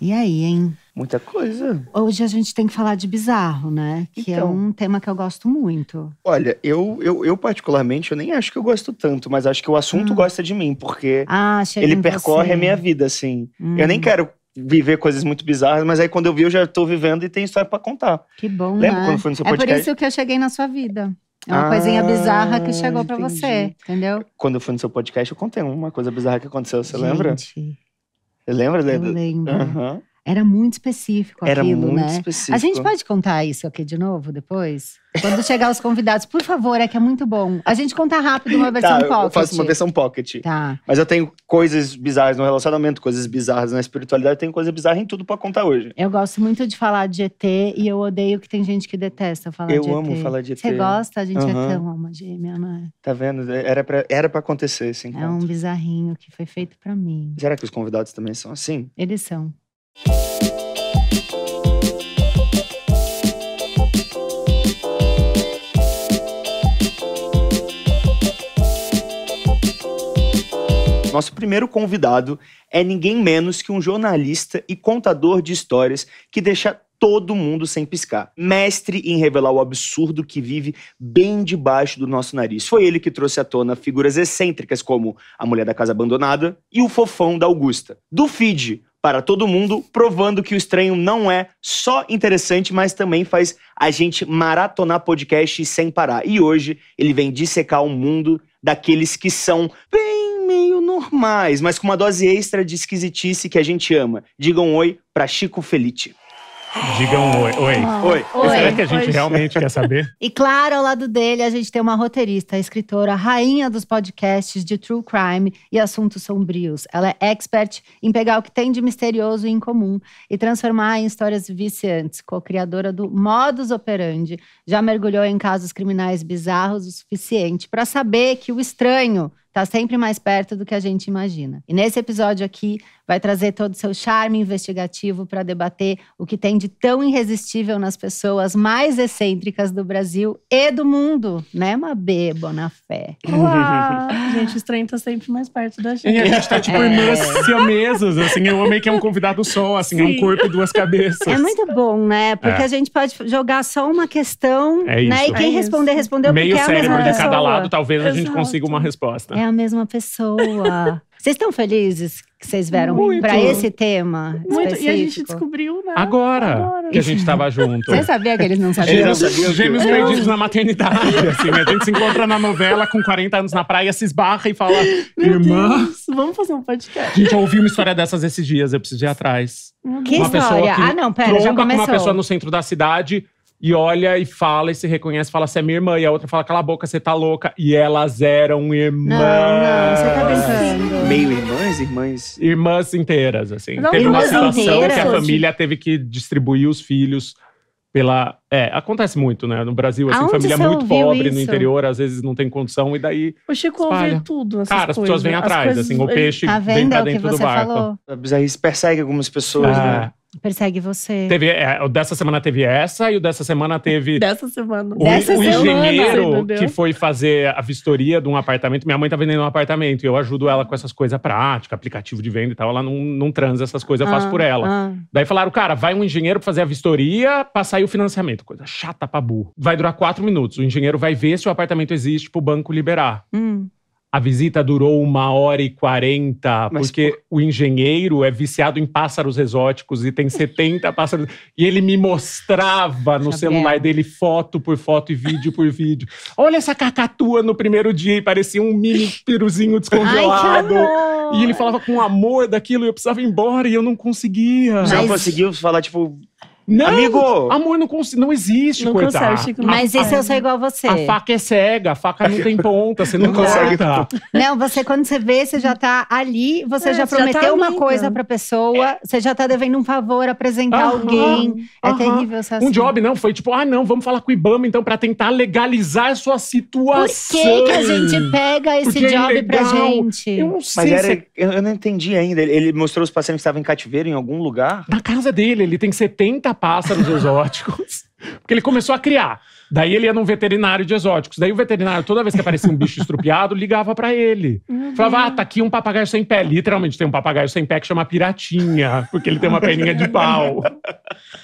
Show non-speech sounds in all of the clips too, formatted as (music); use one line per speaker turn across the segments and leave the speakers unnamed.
E aí, hein? Muita coisa. Hoje a gente tem que falar de bizarro, né? Que é então, é um tema que eu gosto muito.
Olha, eu, eu, eu, particularmente, eu nem acho que eu gosto tanto, mas acho que o assunto hum. gosta de mim, porque ah,
ele percorre você. a minha
vida, assim. Hum. Eu nem hum. quero viver coisas muito bizarras, mas aí quando eu vi, eu já tô vivendo e tem história para contar.
Que bom, Lembra né? quando foi no seu podcast? É por
isso
que eu cheguei na sua vida.
É uma ah, coisinha bizarra
que chegou para ah, você, entendeu?
Quando eu fui no seu podcast, eu contei uma coisa bizarra que aconteceu, você Gente. lembra? Lembra? Eu lembro. Uhum.
Era muito específico Era aquilo, muito né? Específico. A gente pode contar isso aqui de novo depois? Quando chegar os convidados, por favor, é que é muito bom. A gente conta rápido uma versão tá, pocket. Eu faço uma versão
pocket. Tá. Mas eu tenho coisas bizarras no relacionamento, coisas bizarras na espiritualidade, tem coisa bizarra em tudo para contar hoje.
Eu gosto muito de falar de ET e eu odeio que tem gente que detesta falar eu de ET. Eu amo falar de ET. Você gosta? A gente uhum. é tão
alma gêmea, não é? Tá vendo? Era pra, era pra acontecer esse encontro. É
um bizarrinho que foi feito para mim.
Será que os convidados também são assim? Eles são. Nosso primeiro convidado é ninguém menos que um jornalista e contador de histórias que deixa todo mundo sem piscar. Mestre em revelar o absurdo que vive bem debaixo do nosso nariz. Foi ele que trouxe à tona figuras excêntricas como a mulher da casa abandonada e o fofão da Augusta. Do feed, para todo mundo, provando que o estranho não é só interessante, mas também faz a gente maratonar podcast sem parar. E hoje ele vem dissecar o mundo daqueles que são bem meio normais, mas com uma dose extra de esquisitice que a gente ama. Digam um oi para Chico Felite. Digam oi. Oi. oi. oi. Será que a gente oi. realmente quer saber?
(laughs)
E claro, ao lado dele, a gente tem uma roteirista, escritora, rainha dos podcasts de true crime e assuntos sombrios. Ela é expert em pegar o que tem de misterioso e incomum e transformar em histórias viciantes. Co-criadora do Modus Operandi, já mergulhou em casos criminais bizarros o suficiente para saber que o estranho está sempre mais perto do que a gente imagina. E nesse episódio aqui, vai trazer todo o seu charme investigativo para debater o que tem de tão irresistível nas pessoas mais excêntricas do Brasil e do mundo, né, Mabê Bonafé? A (laughs) gente, o estranho tá sempre mais perto da gente. E a gente tá tipo
é. irmãs siamesas, assim, eu amei que é um convidado só, assim, Sim. é um corpo e duas cabeças. É muito
bom, né, porque é. a gente pode jogar só uma questão, é né, e quem é responder, respondeu Meio porque é a mesma pessoa. Meio cérebro de cada lado,
talvez Exato. a gente consiga uma resposta.
É a mesma pessoa. (laughs) Vocês estão felizes que vocês vieram para esse tema? Muito. Específico? E a gente
descobriu, né?
Agora, Agora. que a gente estava junto. Você sabia que eles não sabiam? Eles não sabiam gêmeos perdidos na maternidade. (laughs) Assim, né? a gente se encontra na novela com 40 anos na praia, se esbarra e fala:
Meu Irmã. vamos fazer um podcast. Gente,
eu ouvi uma história dessas esses dias, eu preciso ir atrás.
Que uma história? ah, não, pera, já começou. uma pessoa no
centro da cidade e olha e fala e se reconhece, fala, você é minha irmã. E a outra fala, cala a boca, você tá louca. E elas eram irmãs. Não, não, você tá pensando. Meio irmãs, irmãs? Irmãs inteiras, assim. Não, teve uma situação inteiras, que a família hoje. teve que distribuir os filhos pela. É, acontece muito, né? No Brasil, assim, Aonde família muito pobre isso? no interior, às vezes não tem condição, e daí. O Chico ouve tudo.
Cara, as pessoas vêm atrás, assim, o peixe tá vem pra dentro do barco. Falou.
Aí persegue algumas pessoas, ah, né?
Persegue você. Teve,
é, dessa semana teve essa e o dessa semana teve. Dessa
semana. O, dessa o semana. engenheiro que
foi fazer a vistoria de um apartamento. Minha mãe tá vendendo um apartamento e eu ajudo ela com essas coisas práticas, aplicativo de venda e tal. Ela não, não transa essas coisas, eu ah, faço por ela. Ah. Daí falaram, cara, vai um engenheiro fazer a vistoria pra sair o financiamento. Coisa chata pra burro. Vai durar quatro minutos. O engenheiro vai ver se o apartamento existe pro banco liberar. Hum. A visita durou uma hora e quarenta, porque por... o engenheiro é viciado em pássaros exóticos e tem 70 (laughs) pássaros. E ele me mostrava no Gabriel. celular dele foto por foto e vídeo por vídeo. Olha essa cacatua no primeiro dia e parecia um mini piruzinho descongelado. Ai, e ele falava com amor daquilo e eu precisava ir embora e eu não conseguia. Mas... Não conseguiu
falar, tipo,
não, Amigo! Amor não, cons- não existe, não coitado. Consegue, Chico, mas isso eu sou igual a você. A faca é cega, a faca não tem ponta, você (laughs) não, não consegue. Tá. Não, você
quando você vê, você já tá ali, você é, já prometeu já tá uma coisa pra pessoa, é. você já tá devendo um favor, apresentar aham, alguém. É aham. É terrível essa Um assim. job
não, foi tipo, ah não, vamos falar com o Ibama então pra tentar legalizar a sua situação. Por que, que a gente pega esse Porque é job é pra gente? Eu não sei. Mas era, se...
eu não entendi ainda, ele mostrou os pacientes que estavam em cativeiro em algum lugar?
Na casa dele, ele tem 70 pássaros (laughs) exóticos, porque ele começou a criar. Daí ele ia num veterinário de exóticos. Daí o veterinário, toda vez que aparecia um bicho (laughs) estrupiado, ligava para ele. Uhum. Falava, ah, tá aqui um papagaio sem pé. Literalmente tem um papagaio sem pé que chama Piratinha, porque ele tem uma perninha de pau.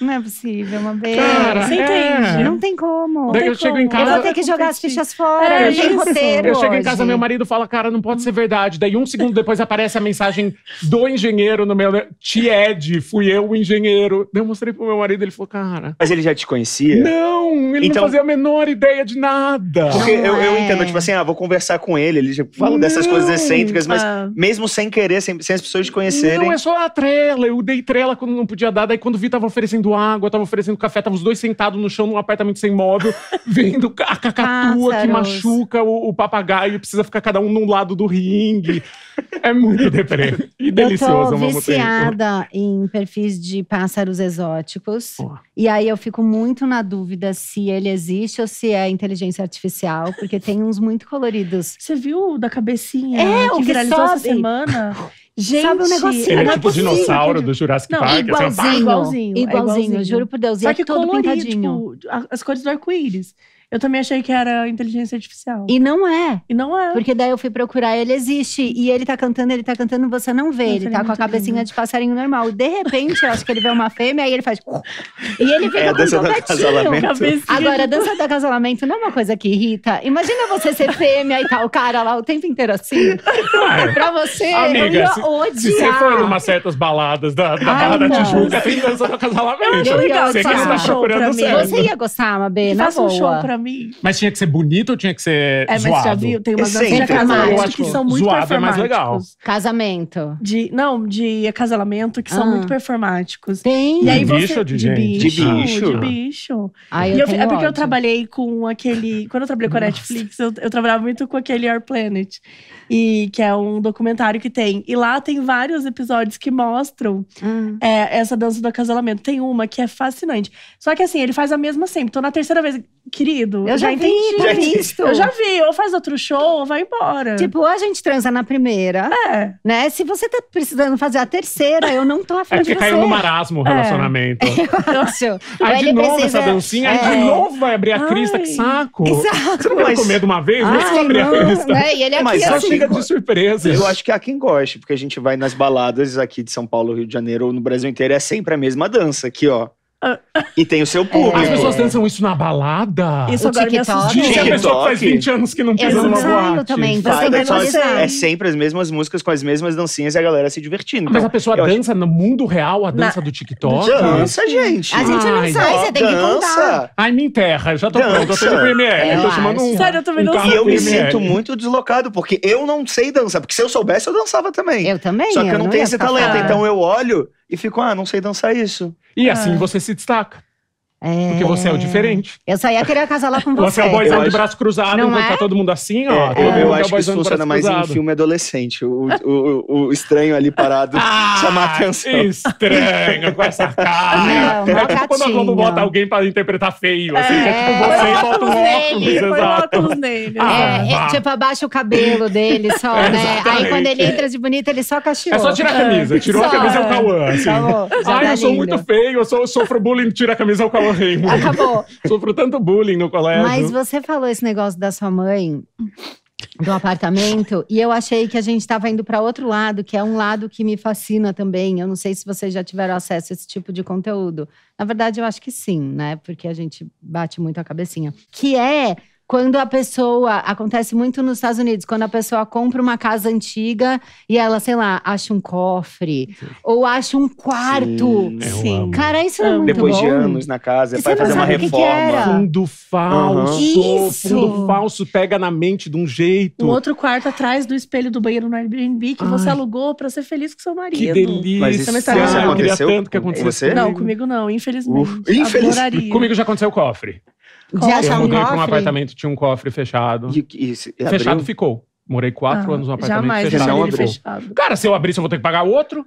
Não é possível, uma beira. Cara, Você é. entende? Não tem como. Daí eu chego em casa. Eu vou ter que jogar as fichas fora. É, roteiro eu chego em casa, meu
marido fala, cara, não pode ser verdade. Daí um segundo depois aparece a mensagem do engenheiro no meu. Tied, fui eu o engenheiro. Daí eu mostrei pro meu marido, ele falou, cara.
Mas ele já te conhecia? Não, ele então, não fazia a menor ideia de nada. Porque eu, eu entendo, tipo assim, ah, vou conversar com ele, ele tipo, fala dessas coisas excêntricas, mas ah. mesmo sem querer, sem, sem, as pessoas te conhecerem. Não, é
só a trela. Eu dei trela quando não podia dar, daí quando vi, tava oferecendo água, tava oferecendo café, tava os dois sentados no chão num apartamento sem móvel, (laughs) vendo a cacatua que machuca o, o papagaio, precisa ficar cada um num lado do ringue. É muito (laughs) deprê. E delicioso eu tô viciada
em perfis de pássaros exóticos. Oh. E aí eu fico muito na dúvida se ele existe existe ou se é inteligência artificial, porque tem uns muito coloridos. Você viu o da cabecinha é, que, que viralizou sobe. essa
semana? Gente, (laughs) sabe um negocinho. É tipo Ele é tipo possível, assim, dinossauro do Jurassic não, Park. Assim, igualzinho, assim, igualzinho, igualzinho, igualzinho, juro por Deus. Só e é que todo colorido, pintadinho. Tipo, as cores do arco-íris. Eu também achei que era inteligência artificial. E não é. E não é. Porque daí eu fui procurar, ele existe.
E ele tá cantando, ele tá cantando, você não vê. ele tá com a tá cabecinha lindo. de passarinho normal. De repente, eu acho que ele vê uma fêmea, aí ele faz. E ele fica é, com um cabecinha. Agora, a dança do acasalamento não é uma coisa que irrita. Imagina você ser fêmea e tal, o cara lá o tempo inteiro assim. Ah, é. pra você, amiga, eu ia se, odiar. Se você for
numa certas baladas da, da Ai, ah, Barra da então. Tijuca, tem dança do acasalamento. Eu ia você que tá não Você ia
gostar, Mabê, na boa. Um show
pra mim. Mas tinha que ser bonito ou tinha que ser é, zoado? mas já viu, tem umas danças casamento que são muito zoado é mais legal.
Casamento. De, não, de acasalamento que ah. são muito performáticos. Tem. E aí de você, bicho de, de bicho? De bicho. De bicho. eu eu, é porque ódio. eu trabalhei com aquele… Quando eu trabalhei com a Netflix, eu, eu trabalhava muito com aquele Our Planet. E, que é um documentário que tem. E lá tem vários episódios que mostram hum. é, essa dança do acasalamento. Tem uma que é fascinante. Só que assim, ele faz a mesma sempre. Então na terceira vez querido. Eu já, já entendi. Já visto. Eu já vi. Ou faz outro show, ou vai embora. Tipo, a gente transa na
primeira. É. Né? Se você tá precisando fazer a terceira, eu não tô afim é de você. É porque caiu no marasmo o é. relacionamento.
É. (laughs) Eu acho. (laughs) Aí de novo precisa... essa dancinha, é. aí de é. novo
vai abrir a Ai. crista, que saco. Exato. Você não vai comer de uma vez? mas não abrir a crista. É, e ele é aqui, Mas só chega de surpresa.
Eu acho que há quem goste, porque a gente vai nas baladas aqui de São Paulo, Rio de Janeiro ou no Brasil inteiro, é sempre a mesma dança aqui, ó. E tem o seu é, público. As pessoas dançam
isso na balada? Isso O agora me TikTok.
assustou. Gente, a pessoa que faz 20 anos que não pisa numa Exato, boate. também. que é sempre as mesmas músicas com as mesmas dancinhas e a galera se divertindo. Mas a
pessoa eu acho- dança no mundo real a dança do TikTok?
Dança, gente. A gente não sabe sai, você tem que contar. Dança. Ai, me enterra, já tô Dança. pronto, eu tô indo pro Eu tô Eu chamando um. Sério, eu também não E eu me sinto muito deslocado, porque eu não sei dançar. Porque se eu soubesse, eu dançava também. Eu também. Só que eu não, tenho esse talento. Então eu olho e ficou ah, não sei dançar
isso. E assim ah. assim você se destaca. É... Porque você é o diferente.
É. Eu só ia querer lá com você. É você é o boyzão de braço cruzado, não enquanto é? tá todo
mundo assim, ó. É, eu, eu tá acho que isso funciona mais cruzado. em filme
adolescente. O, o, o estranho ali parado (laughs) ah, chamar atenção. Estranho,
com essa cara. Não, é tipo quando a Globo bota alguém pra interpretar feio, assim, é, é tipo você e bota um
óculos. Foi óculos nele. Ah, é, tipo,
abaixa o cabelo dele só, né? Aí quando ele entra de bonito ele só castiga. É só tirar a camisa. Tirou só. a
camisa, é o Cauã. Assim. Tá Ai, tá
eu sou muito
feio, eu sofro bullying, tira a camisa, é o Cauã. Acabou. Sofro tanto bullying no colégio. Mas
você falou esse negócio da sua mãe do apartamento e eu achei que a gente estava indo para outro lado, que é um lado que me fascina também. Eu não sei se vocês já tiveram acesso a esse tipo de conteúdo. Na verdade, eu acho que sim, né? Porque a gente bate muito a cabecinha. Que é quando a pessoa. Acontece muito nos Estados Unidos, quando a pessoa compra uma casa antiga e ela, sei lá, acha um cofre Sim. ou acha um quarto. Sim.
Sim.
Cara, isso é, é muito Depois bom. de anos
na casa, vai fazer uma reforma. Que que fundo falso. Uhum. Isso. Fundo falso pega na mente de um jeito. Um
outro quarto atrás do espelho do banheiro no Airbnb que Ai. você alugou pra ser feliz com seu marido. Que delícia.
Mas isso, é isso aconteceu? Eu queria tanto que acontecesse. Você? Não,
comigo não, infelizmente. Uf, Comigo
já aconteceu o cofre. De achar eu mudei um pra um apartamento, tinha um cofre fechado. E, e, se- e fechado abriu? ficou. Morei quatro Ah, anos num apartamento jamais fechado. deixaria ele fechado. Cara, se eu abrir, eu vou ter que pagar outro.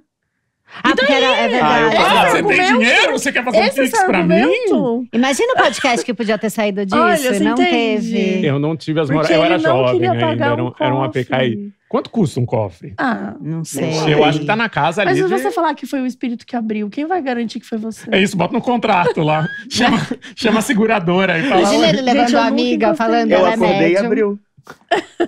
Ah, porque era, é ah, verdade. Ah, você tem
dinheiro? Você quer fazer um Esse é pra mim?
Imagina o podcast que podia ter saído disso Olha, e
não entende. teve. Eu não tive as Porque Eu era jovem ainda, pagar era um, era um APKI. Quanto custa um cofre?
Ah, não sei.
Eu acho que tá na casa Mas ali. Mas se de... você
falar que foi o espírito que abriu, quem vai garantir que foi você? É isso,
bota no contrato lá. (laughs) chama, chama a seguradora e fala. Imagina ele levando
a amiga, falando. É
eu ela acordei é médium. e abriu.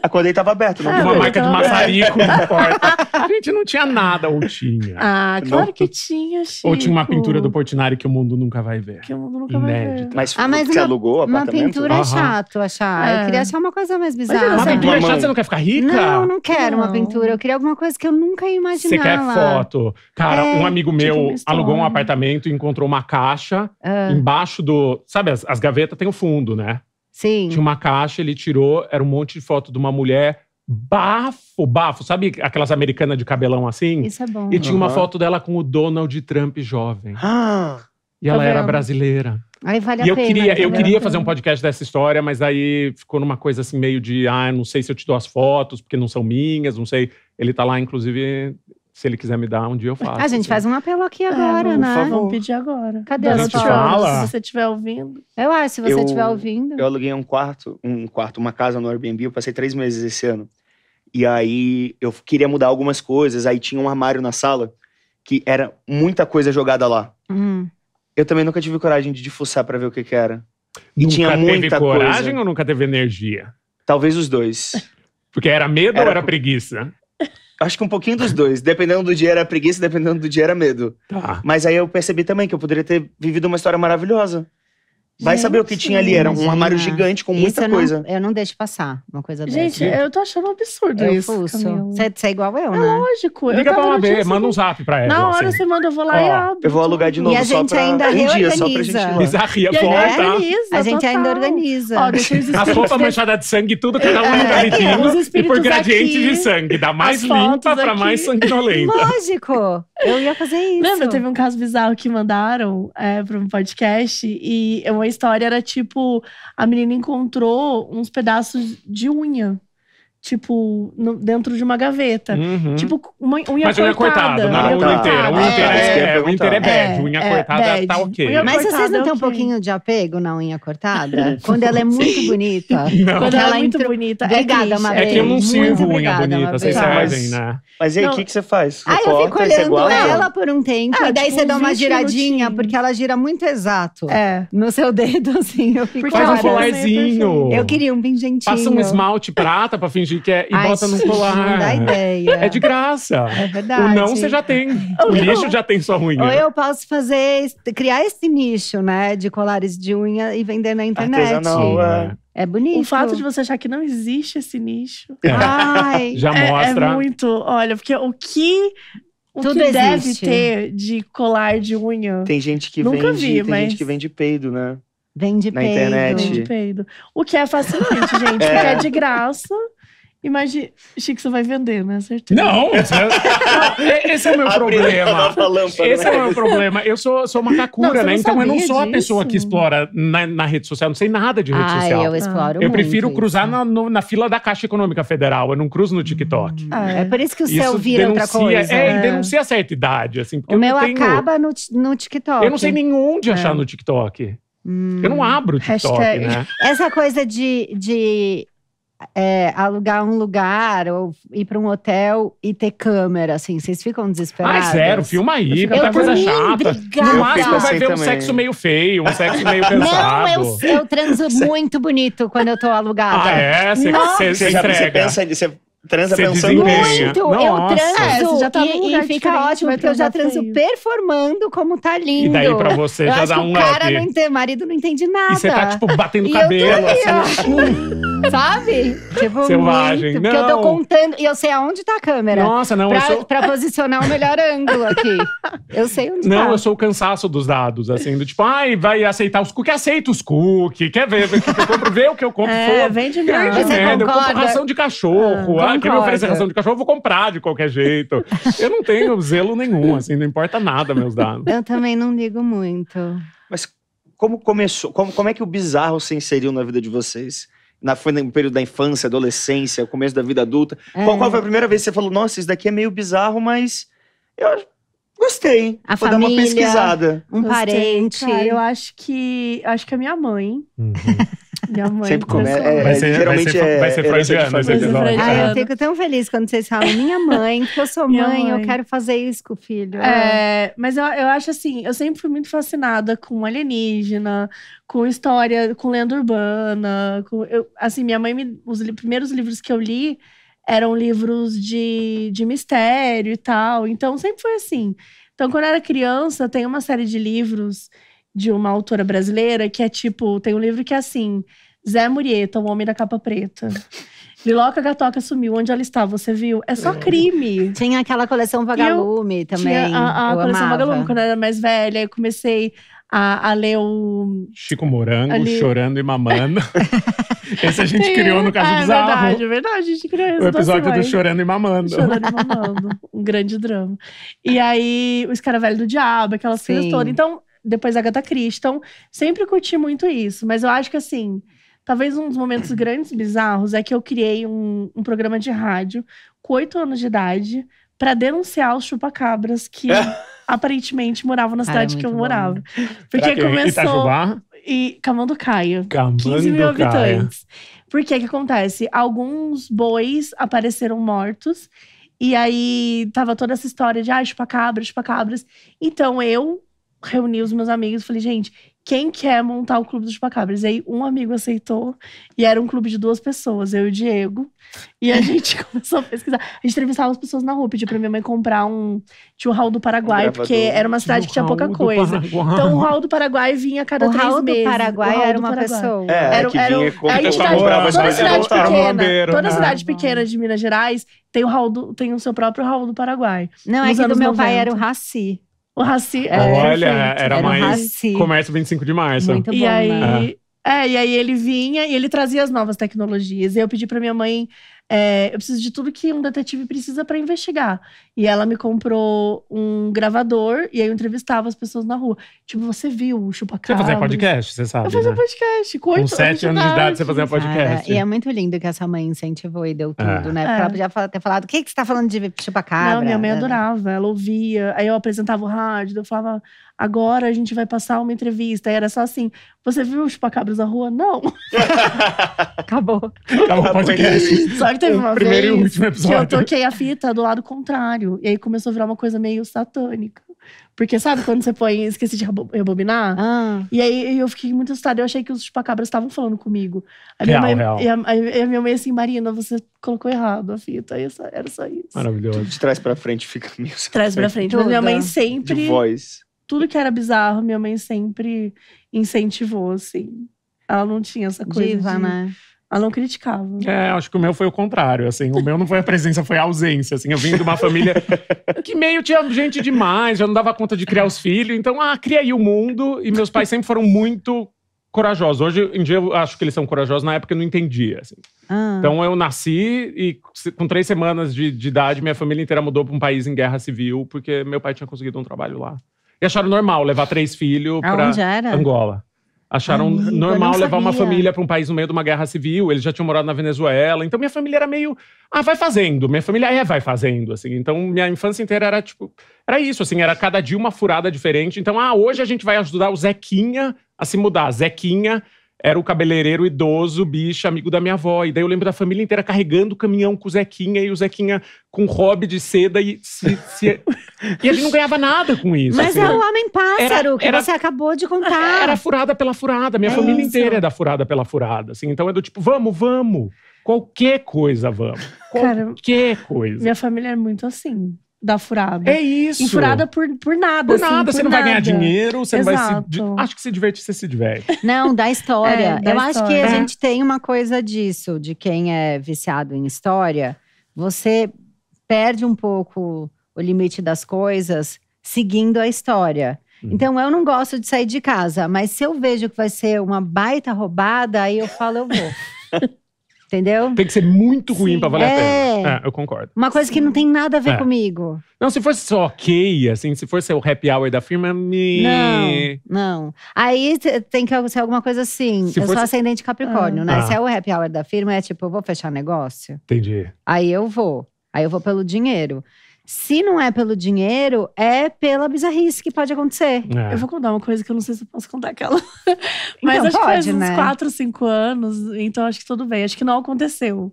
Acordei e tava aberto. Não ah, uma marca de maçarico na (laughs) porta. Gente, não tinha nada ou tinha.
Ah, claro não. que tinha, Chico. Ou tinha uma pintura do
Portinari que o mundo nunca vai ver. Que o mundo nunca Inédita. vai ver. Mas, ah, mas você uma, alugou o apartamento? Uma pintura é chato
achar. É. Eu é. queria achar uma coisa mais bizarra. Uma pintura é chata, você não quer
ficar rica? Não, não
quero não. uma pintura. Eu queria alguma coisa que eu nunca ia imaginar. Você quer foto?
Cara, é, um amigo tipo meu alugou um apartamento e encontrou uma caixa ah. embaixo do… Sabe, as, as gavetas tem o fundo, né? Sim. Tinha uma caixa, ele tirou, era um monte de foto de uma mulher bafo, bafo. Sabe aquelas americanas de cabelão assim? Isso é bom. E tinha uhum. uma foto dela com o Donald Trump jovem.
Ah, e tá ela era
brasileira.
Aí vale e eu pena, Queria, tá eu queria fazer um
podcast dessa história, mas aí ficou numa coisa assim meio de, ah, não sei se eu te dou as fotos, porque não são minhas, não sei. Ele tá lá, inclusive, se ele quiser me dar, um dia eu faço. Ah, a gente assim. faz
um apelo aqui agora, é, né? Vamos pedir agora. Cadê as fotos? Se você estiver ouvindo. Eu acho, se você estiver ouvindo. Eu
aluguei
um quarto, um quarto, uma casa no Airbnb. Eu passei três meses esse ano. E aí eu queria mudar algumas coisas. Aí tinha um armário na sala que era muita coisa jogada lá. Hum. Eu também nunca tive coragem de fuçar para ver o que, que era.
E nunca tinha muita teve coragem
coisa. ou nunca teve energia? Talvez os dois. Porque
era medo
era, ou
era
preguiça?
Acho que um pouquinho dos dois. Dependendo do dia era preguiça, dependendo do dia era medo. Tá. Mas aí eu percebi também que eu poderia ter vivido uma história maravilhosa.
Vai saber o que tinha
ali. Era um armário gigante com muita eu não,
coisa. eu não deixo passar uma coisa dessa. Gente, eu tô achando um absurdo eu isso. Você é igual eu, é né? É lógico. Liga pra uma B, manda um
assim, zap pra ela. Na hora assim. você manda, eu vou lá e abro. Eu vou alugar de novo e a gente pra ainda um dia, só pra gente lá. Bizarria, A gente
ainda organiza. Ó, As roupas manchadas
de sangue, tudo cada um no galitinho. E por gradiente de sangue. Da mais limpa pra mais sanguinolenta.
Lógico. Eu ia fazer isso. Lembra, teve um caso bizarro que mandaram é, pra um podcast e eu história era tipo: a menina encontrou uns pedaços de unha tipo, no, dentro de uma gaveta. Uhum. Tipo, uma unha mas unha é
cortada. Mas é unha cortada, não unha inteira. Ah, é, unha inteira é, é, é bad, unha é, cortada tá bad. tá ok. Unha mas vocês
não têm um pouquinho de apego na unha cortada? (laughs) quando ela é muito bonita. Não. Quando ela é muito bonita. Obrigada, é É que eu não sirvo muito unha bonita, vocês sabem, né? Mas aí, o que, que você
faz? Aí ah, eu fico olhando ela
por um tempo. Ah, e daí tipo, você dá uma giradinha, porque ela gira muito exato. É. No seu dedo, (laughs) assim, eu fico… Faz um colarzinho. Eu queria um pingentinho. Passa um
esmalte prata pra fingir que é, e Ai, bota num colar. Não dá é. ideia. É de graça. É verdade. O não você já tem. o eu, lixo já tem sua unha. Ou eu
posso fazer, criar esse nicho, né, de colares de unha e vender na internet. É.
É. é. bonito. O fato de você achar que não existe esse nicho. (laughs) Ai, já mostra. É, é muito. Olha, porque o que o Tudo que existe. deve ter de colar de unha. Tem gente que Nunca vende, vi, tem mas... gente que
vende peido, né? Vende Na internet. Vende
peido. O que é fascinante, (laughs) gente, é. porque é de graça. Imagina. Chico, você vai vender, né? Certeza.
Não! Esse é, o meu problema. Esse é o é meu problema. Eu sou, sou uma cacura, não, né? Então eu não sou disso. a pessoa que explora na, na, rede social. não sei nada de rede ah, social. Eu exploro. Eu prefiro cruzar na, no, na, fila da Caixa Econômica Federal. Eu não cruzo no TikTok. Ah, é? é
por isso que o céu vira denuncia, outra é, coisa. É, né? denuncia
a certa idade. Assim, o meu tenho, acaba
no, no TikTok. Eu não sei nem onde é. achar no
TikTok. Hum. Eu não hum. abro o TikTok, Hashtag. né?
Essa coisa de, de é, alugar um lugar ou ir para um hotel e ter câmera, assim? Vocês ficam desesperados? Ah, zero, filma aí,
tanta coisa chata. Obrigada. No máximo vai assim ver um sexo meio feio, um sexo meio pesado. Não, eu, eu
transo muito bonito quando eu tô alugada. Ah, é? Você entrega. Você
transa pensando muito. Nossa. Eu transo
é, já tá e, e fica ótimo, porque eu já transo feio. performando como tá lindo. E daí pra você eu já dá um O cara não entende, marido não entende nada. E você tá tipo batendo e cabelo, ali, assim. (laughs) Sabe? Tipo, Selvagem. Muito, porque não. eu tô contando. E eu sei aonde tá a câmera. Nossa, não, pra, eu sou. Pra posicionar o melhor ângulo aqui. Eu sei onde Não, tá. eu
sou o cansaço dos dados, assim, do tipo, ai, vai aceitar os cookies. Aceita os cookies. Quer ver, o que eu compro? Vê o que eu compro. É, vende merda. Você merda. Concorda? Eu compro ração de cachorro. Ah, ah quem me oferece ração de cachorro, eu vou comprar de qualquer jeito. eu não tenho zelo nenhum, assim, não importa nada meus dados.
Eu também não ligo muito.
Mas como começou? Como, como é que o bizarro se inseriu na vida de vocês? na, foi no período da infância, adolescência, começo da vida adulta? É. Qual, qual, foi a primeira vez que você falou, nossa, isso daqui é meio bizarro, mas eu
gostei.
A Vou família, dar uma pesquisada.
Um gostei, parente. Cara, eu acho que. Eu acho que a minha mãe. Uhum. (laughs) Sempre
começa. É, vai ser, é, geralmente vai ser, é, vai ser freudiano esse episódio. Ah, eu
fico tão feliz quando vocês falam, minha mãe, que eu sou mãe, mãe, eu quero
fazer isso com o filho. É,
mas eu, eu acho assim, eu sempre fui muito fascinada com alienígena, com história, com lenda urbana. Com, eu, assim, minha mãe, me, os li, primeiros livros que eu li eram livros de, de mistério e tal. Então, sempre foi assim. Então, quando eu era criança, tem uma série de livros de uma autora brasileira que é tipo, tem um livro que é assim, Zé Murieta, o homem da capa preta. Liloca Gatoca sumiu. Onde ela está? Você viu? É só crime. Tinha aquela coleção Vagalume eu, também. Tinha a, a coleção amava. Vagalume, quando eu era mais velha. Eu comecei a, a ler o.
Chico Morango, ali. Chorando e Mamando. (laughs) esse a gente criou no Caso ah, é, Bizarro. É verdade, é
verdade. A gente criou esse. O episódio é do Chorando
e Mamando. Chorando
e Mamando. um grande drama. E aí, o Escaravelho do Diabo, aquelas Sim. coisas todas. Então, depois a Gata Então, sempre curti muito isso. Mas eu acho que assim Talvez um dos momentos (clears throat) grandes bizarros é que eu criei um, um programa de rádio com oito anos de idade para denunciar os chupacabras que (laughs) aparentemente moravam na cidade ah, é que eu bom. morava. Né? Porque que é começou. E Camando Caio. Camando 15 mil habitantes. Porque é que acontece? Alguns bois apareceram mortos. E aí tava toda essa história de ah, chupacabras, chupacabras. Então eu reuni os meus amigos e falei, gente, quem quer montar o Clube dos Macabros? E aí um amigo aceitou e era um clube de duas pessoas, eu e o Diego. E a (laughs) gente começou a pesquisar. A gente entrevistava as pessoas na rua, pedia pra minha mãe comprar um. Tinha um Raul do Paraguai, um porque era uma cidade que tinha pouca coisa. Então o Raul do Paraguai vinha a cada o três Raul meses. Do Paraguai o Raul era do Paraguai é, era uma
pessoa. era, cidade, toda cidade pequena, toda cidade
pequena de Minas Gerais tem o Raul do, tem o seu próprio Raul do Paraguai. Não, é que do meu 90. pai era o Raci. O raci... É, Olha, era, era mais raci. comércio
25 de março. Muito e bom, aí, né?
É. é. e aí ele vinha e ele trazia as novas tecnologias. E eu pedi para minha mãe é, eu preciso de tudo que um detetive precisa para investigar. E ela me comprou um gravador e aí eu entrevistava as pessoas na rua. Tipo, você viu o chupacabra? Você fazia podcast,
você sabe? Eu fazia né?
podcast. Com, 8, com anos de idade, você
fazia podcast. Cara, e é
muito lindo que essa mãe incentivou e deu é. tudo, né? é. né? Porque é. podia ter falado, o que, que você tá falando
de chupacabra? Não, minha mãe né, né? adorava, ela ouvia. Aí eu apresentava o rádio, eu falava, agora a gente vai passar uma entrevista. E era só assim: você viu o chupacabra na rua? Não. (laughs)
Acabou. Acabou o podcast. Só que teve uma primeiro vez e último episódio. que eu toquei
a fita do lado contrário. E aí começou a virar uma coisa meio satânica. Porque sabe quando você põe esqueci de rebobinar? Ah. E aí eu fiquei muito assustada. Eu achei que os chupacabras estavam falando comigo. A minha mãe, real. E a, a, minha mãe assim, Marina, você colocou errado a fita. era só isso.
Maravilhoso. De trás pra frente fica meio De trás pra frente. Mas minha mãe sempre. De voz.
Tudo que era bizarro, minha mãe sempre incentivou, assim. Ela não tinha essa coisa. Diva, de... né? ela ah, não criticava. É,
acho que o meu foi o contrário, assim. O meu não foi a presença, foi a ausência, assim. Eu vim de uma família que meio tinha gente demais, já não dava conta de criar os filhos. Então, ah, criei o mundo. E meus pais sempre foram muito corajosos. Hoje em dia eu acho que eles são corajosos. Na época eu não entendia, assim. Ah. Então, eu nasci e com três semanas de, de idade, minha família inteira mudou para um país em guerra civil, porque meu pai tinha conseguido um trabalho lá. E acharam normal levar três filhos para Angola acharam Amiga, normal levar uma família para um país no meio de uma guerra civil. Eles já tinham morado na Venezuela. Então minha família era meio, ah, vai fazendo. Minha família é vai fazendo, assim. Então minha infância inteira era tipo, era isso, assim, era cada dia uma furada diferente. Então, ah, hoje a gente vai ajudar o Zequinha a se mudar. Zequinha era o cabeleireiro idoso, bicho amigo da minha avó. E daí eu lembro da família inteira carregando o caminhão com o Zequinha e o Zequinha com hobby de seda e se, se... (laughs) e ele não ganhava nada com isso. Mas assim, é o homem
pássaro era, que era, você
acabou de contar. Era furada pela furada. Minha é família isso. inteira é da furada pela furada. Assim, então é do tipo, vamos, vamos. Qualquer coisa, vamos.
Qualquer Cara, coisa. Minha família é muito assim da furada. É isso. E furada por, por nada. Por assim, nada, por você não vai ganhar dinheiro,
você Exato. não vai se. Acho que se divertir, você se diverte. (laughs)
Não, da história. é, da eu história. acho que a é. gente tem uma coisa disso, de quem é viciado em história. Você perde um pouco o limite das coisas seguindo a história. Uhum. Então, eu não gosto de sair de casa, mas se eu vejo que vai ser uma baita roubada, aí eu falo, eu vou. (laughs) Entendeu?
Tem que ser muito ruim para pra valer é. a pena. É. é, eu concordo. Uma coisa
Sim. que não tem nada a ver é. comigo.
Não, se fosse só ok, assim, se fosse o happy hour da firma, me.
Não, não. Aí tem que ser alguma coisa assim. Se eu fosse... sou ascendente Capricórnio, ah. né? Ah. Se é o happy hour da firma, é tipo, eu vou fechar negócio. Entendi. Aí eu vou. Aí eu vou pelo dinheiro se não é pelo dinheiro, é pela bizarrice que pode acontecer. É. Eu vou
contar uma coisa que eu não sei se eu posso contar aquela. (laughs) Mas então, acho pode, que faz né? uns 4, 5 anos, então acho que tudo bem. Acho que não aconteceu.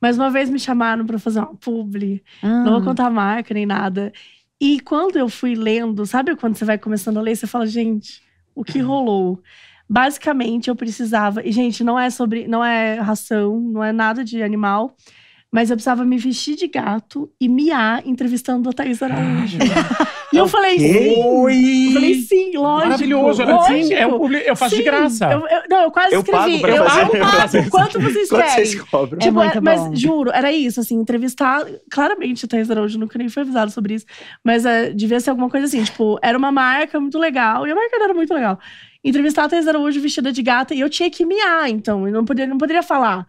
Mas uma vez me chamaram para fazer uma publi. Não vou ah. contar marca nem nada. E quando eu fui lendo, sabe quando você vai começando a ler, você fala, gente, o que é. rolou? Basicamente, eu precisava. E, gente, não é sobre. Não é ração, não é nada de animal mas eu precisava me vestir de gato e miar entrevistando a Thaís Araújo. Ah, e eu falei, okay. sim. Oi. Eu falei, sim, lógico. Maravilhoso, lógico. Sim, é um publico, eu faço sim. de graça. Eu, eu, não, eu quase eu escrevi. Pago eu fazer, pago, fazer. quanto vocês quanto Vocês cobram. Tipo, é mas juro, era isso, assim, entrevistar. Claramente, a Thaís Araújo nunca nem foi avisada sobre isso. Mas uh, devia ser alguma coisa assim, tipo, era uma marca muito legal, e a marca era muito legal. Entrevistar a Thaís Araújo vestida de gata, e eu tinha que miar, então, eu não poderia, não poderia falar.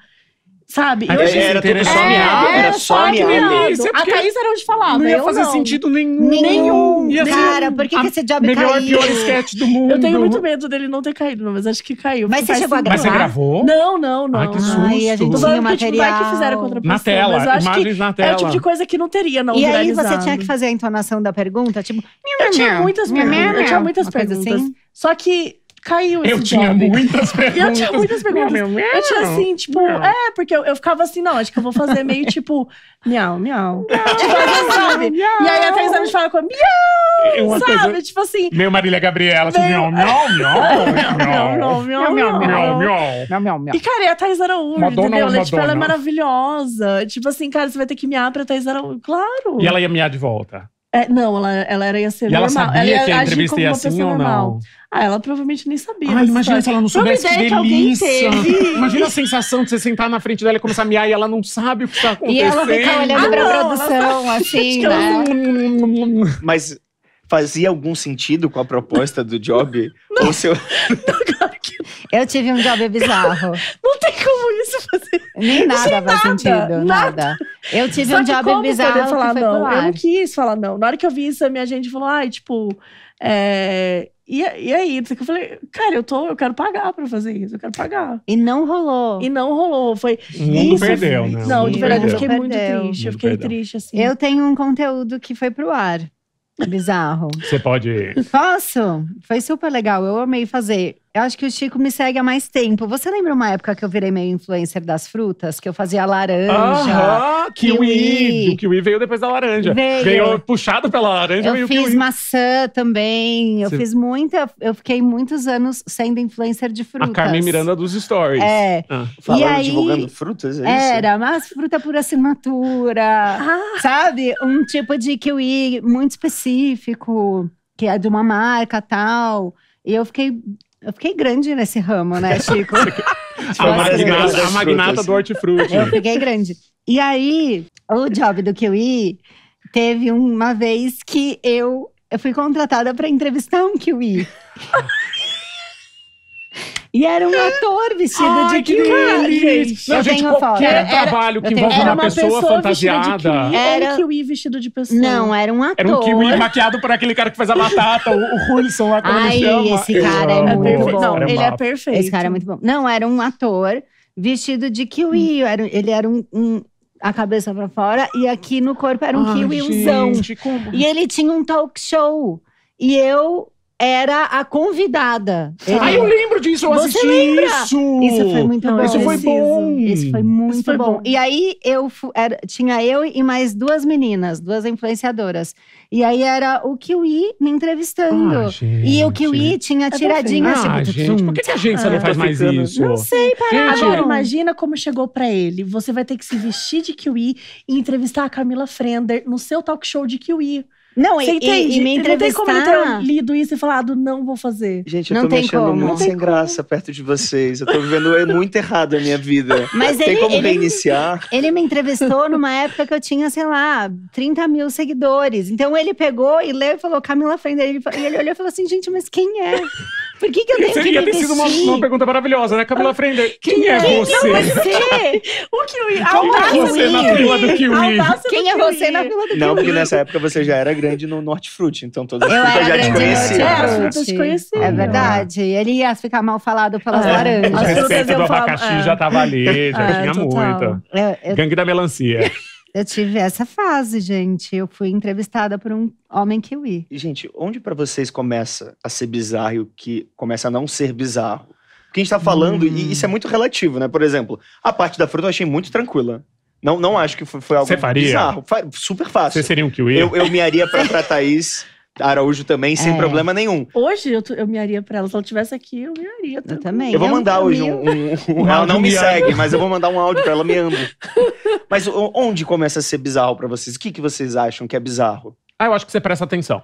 Sabe? A eu galera tudo só miado, é, era só miado. É a Thaís era onde falava. Não ia fazer não. sentido nenhum. Nenhum. Cara, por que, que esse job melhor, caiu? Melhor pior sketch do mundo. Eu tenho muito medo dele não ter caído, mas acho que caiu. Mas você chegou a gravar? Mas você gravou? Não, não, não. Ai, que susto. Ai, a gente não tinha material. Tipo, vai que fizeram contra a na tela, mas acho imagens que na tela. É o tipo de coisa que não teria
não E aí você tinha que fazer a entonação da pergunta? Tipo… Eu tinha muitas perguntas. Eu tinha muitas perguntas. Assim.
Só que caiu esse (laughs) Eu tinha muitas perguntas. Eu tinha muitas perguntas. Meu, meu, eu tinha assim, tipo, meu. é, porque eu, eu ficava assim, não, acho que eu vou fazer meio tipo, miau, miau. (laughs) Tipo, sabe? Miau. E aí a Thaís me fala com miau, Uma sabe? Coisa, tipo assim.
Meio Marília Gabriela, assim, miau, miau, miau, miau, miau, miau, miau, miau,
E cara, e a Thaís era uma entendeu? Ela, tipo, ela é maravilhosa. Tipo assim, cara, você vai ter que miar pra Thaís Araújo. Claro. E ela ia
miar de volta.
É, não, ela, ela era, ia ser e normal. Ela sabia ela ia que a entrevista ia assim ou não? Normal. Ah, ela provavelmente nem sabia. Ah, imagina se ela não soubesse, que delícia. Que imagina a sensação
de você sentar na frente dela e começar a miar e ela não sabe o que está acontecendo. E ela ficar olhando ah, pra não, produção, assim, né?
(laughs) Mas fazia algum sentido com a proposta do Job? Não. Ou seu... (laughs)
Eu tive um job bizarro. (laughs) Não tem como
isso fazer. Nem nada faz sentido, nada. nada. Eu tive Só um job bizarro. Poder falar não. Eu não quis falar não. Na hora que eu vi isso, a minha gente falou, ai, tipo. É... E, e aí, eu falei, cara, eu, tô, eu quero pagar pra fazer isso, eu quero pagar. E não rolou. E não rolou. Foi. Não assim, perdeu, né? Não, de verdade, eu fiquei perdeu. muito triste. eu fiquei perdeu. triste, assim. Eu tenho
um conteúdo que foi pro ar. Bizarro. Você pode. Posso? Foi super legal. Eu amei fazer. Eu acho que o Chico me segue há mais tempo. Você lembra uma época que eu virei meio influencer das frutas? Que eu fazia laranja. Ah, kiwi. O
kiwi veio depois da laranja. Veio. veio puxado pela laranja, eu veio fiz kiwi.
maçã também. Eu fiz muita… Eu fiquei muitos anos sendo influencer de frutas. A Carmen Miranda
dos stories. É. Ah. Falando, e aí, divulgando frutas, é isso? Era,
mas fruta por assinatura. Ah. Sabe? Um tipo de kiwi muito específico. Que é de uma marca, tal. E eu fiquei eu fiquei grande nesse ramo, né, (laughs) Chico? a,
magnata, a magnata do hortifruti. Eu fiquei
grande. E aí, o job do Kiwi teve uma vez que eu, eu fui contratada para entrevistar um Kiwi. (laughs) E era um ator vestido Ai, de que kiwi. Não,
eu
gente, qualquer era, trabalho era, que envolve uma, uma pessoa, pessoa fantasiada. era... um
kiwi vestido de pessoa. Não, era um ator. Era um kiwi
maquiado por aquele cara que faz a batata, o, o Hulson lá, como Ai, ele esse cara eu é muito bom. É Não, ele é perfeito. Esse cara
é muito bom. Não, era um ator vestido de kiwi. Era, ele era um, um a cabeça para fora e aqui no corpo era um Ai, kiwiuzão. Gente, como? E ele tinha um talk show. E eu era a convidada. Era... Ah, eu lembro disso, eu Você assisti lembra? isso! Isso foi muito bom. Isso foi bom! Isso foi muito isso foi bom. bom. E aí, eu era, tinha eu e mais duas meninas, duas influenciadoras. E aí, era o Kiwi me entrevistando. Ah, e o Kiwi
tinha é
tiradinhas. Tipo, ah, gente, por que, que a agência ah, não faz mais isso? Não sei,
parada. Agora, imagina como chegou pra ele. Você vai ter que se vestir de Kiwi e entrevistar a Camila Frender no seu talk show de Kiwi. Não, Você e, entende? E, me entrevistar... Não tem como eu ter lido isso e falado, não vou fazer. Gente, eu não tô me achando como. muito sem
graça perto de vocês. Eu tô vivendo (laughs) muito errado a minha vida.
Mas tem ele, como ele, reiniciar?
Ele me entrevistou numa época que eu tinha, sei lá, 30 mil seguidores. Então ele pegou e leu e falou, Camila Frender. E ele olhou e falou assim, gente, mas quem é? Por que, que eu tenho Seria que ter sido uma, uma,
pergunta maravilhosa, né, Camila ah, Frender? Quem, quem é, você? Quem é você?
o Kiwi. quem é você na fila do Kiwi? Quem é você na fila do Kiwi?
Não,
porque nessa época você já era grande no Fruit, então todas as frutas já te conheciam. É, as frutas te conheciam.
É verdade. Ele ia ficar mal falado pelas é. laranjas.
As frutas do abacaxi já tava ali, é. já ah, tinha muito. É, Gangue da melancia. (laughs)
Eu tive essa fase, gente. Eu fui entrevistada por um homem kiwi. E, gente, onde
para vocês começa a ser bizarro e o que começa a não ser bizarro? O que a gente tá falando, hum. e isso é muito relativo, né? Por exemplo, a parte da fruta eu achei muito tranquila. Não, não acho que foi, foi algo Você faria? bizarro. Super fácil. Você seria um kiwi? Eu, eu me haria pra, pra Thaís. Araújo também, sem é. problema nenhum.
Hoje eu, eu me pra ela. Se ela estivesse aqui, eu me Eu também. Eu vou mandar eu hoje um,
um, um, (laughs) Ela não me segue, mas eu vou mandar um áudio pra ela, me amo. (laughs) mas onde começa a ser bizarro para vocês? O que, que vocês
acham que é bizarro? Ah, eu acho que você presta atenção.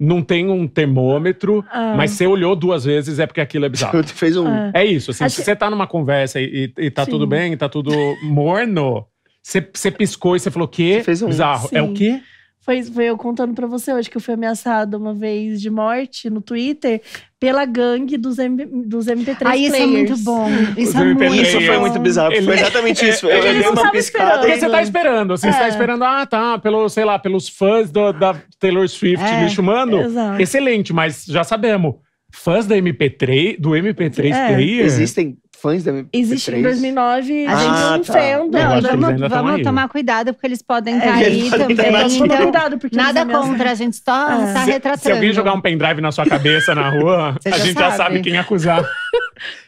Não tem um termômetro, ah. mas você olhou duas vezes, é porque aquilo é bizarro. Tu (laughs) fez um. Ah. É isso, assim, acho... se você tá numa conversa e, e tá Sim. tudo bem, tá tudo morno, você, você piscou e você falou, o Você fez um. Bizarro. Sim. É o
quê? Foi, foi eu contando para você hoje que eu fui ameaçada uma vez de morte no Twitter pela gangue dos, M, dos MP3 Aí ah, isso é muito bom.
Isso, é muito isso foi muito bizarro. Ele, foi exatamente isso. Eu ele dei uma piscada. Porque você tá
esperando. é. Você tá esperando, ah, tá, pelo, sei lá, pelos fãs do, da Taylor Swift, é. lixo humano. Exato. Excelente, mas já sabemos. Fãs da MP3, do MP3 é. Player. Existem fãs da MP3? Existe em
2009, a gente ah, não tá. Não, vamos, vamos tomar cuidado, porque eles podem é, cair eles também. então, cuidado, porque nada contra, a gente tá só é. se, retratando. Se alguém
jogar um pendrive na sua cabeça na rua, (laughs) a gente sabe. já sabe quem acusar. (laughs)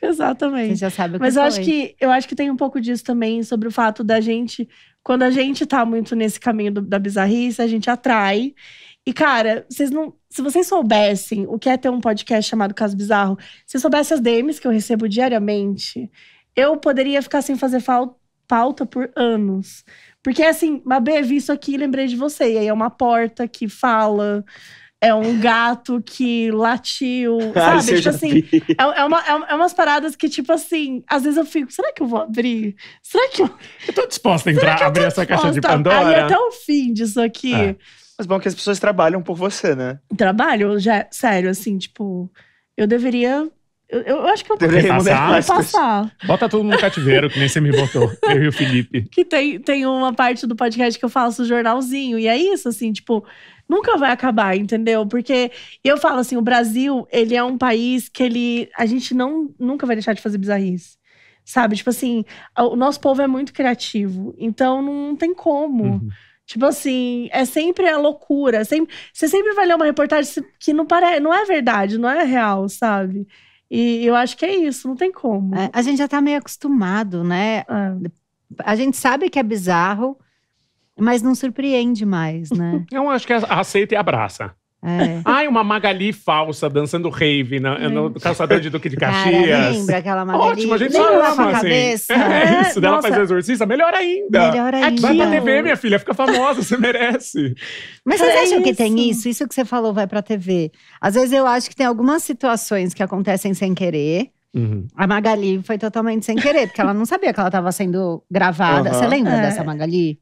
Exatamente. Você já
sabe o Mas eu acho que eu acho que tem um pouco disso também sobre o fato da gente quando a gente tá muito nesse caminho do, da bizarrice, a gente atrai. E, cara, vocês não. Se vocês soubessem o que é ter um podcast chamado Caso Bizarro, se soubessem as DMs que eu recebo diariamente, eu poderia ficar sem fazer pauta por anos. Porque, assim, Mabê, vi isso aqui e lembrei de você. E aí é uma porta que fala é um gato que latiu, (laughs) ah, sabe? Ai, tipo assim, é, é, uma, é, é, umas paradas que, tipo assim, às vezes eu fico, será que eu vou abrir? Será que eu. Eu tô disposta a entrar, abrir essa caixa de Pandora. Aí até o fim disso aqui. Ah.
Mas bom que as pessoas trabalham por você, né?
Trabalho, já, sério, assim, tipo, eu deveria. Eu, eu acho que eu deveria passar. passar.
Bota todo no cativeiro, que nem você me botou. eu e o Felipe.
Que tem, tem uma parte do podcast que eu faço jornalzinho. E é isso, assim, tipo, nunca vai acabar, entendeu? Porque eu falo assim, o Brasil, ele é um país que ele. A gente não, nunca vai deixar de fazer bizarrice sabe? Tipo assim, o nosso povo é muito criativo, então não tem como. Uhum. Tipo assim, é sempre a loucura. É sempre, você sempre vai ler uma reportagem que não, parece não é verdade, não é real, sabe? E eu acho que é isso, não tem como. É, a gente já tá meio acostumado,
né? É. A gente sabe que é bizarro, mas não surpreende mais, né?
(laughs) Eu acho que aceita e abraça. É. Ai, uma Magali falsa dançando rave na, é. no calçador de Duque de Caxias. Cara, lembra aquela Magali? Ótimo, a gente só ama, assim. É, é isso, dela faz exorcista, melhor ainda. Melhor ainda. É, vai pra TV, minha filha, fica famosa, você merece.
Mas vocês é acham isso. que tem isso? Isso que você falou vai pra TV. Às vezes eu acho que tem algumas situações que acontecem sem querer. Uhum. A Magali foi totalmente sem querer, porque ela não sabia que ela estava sendo gravada. Você uhum. lembra é. dessa Magali?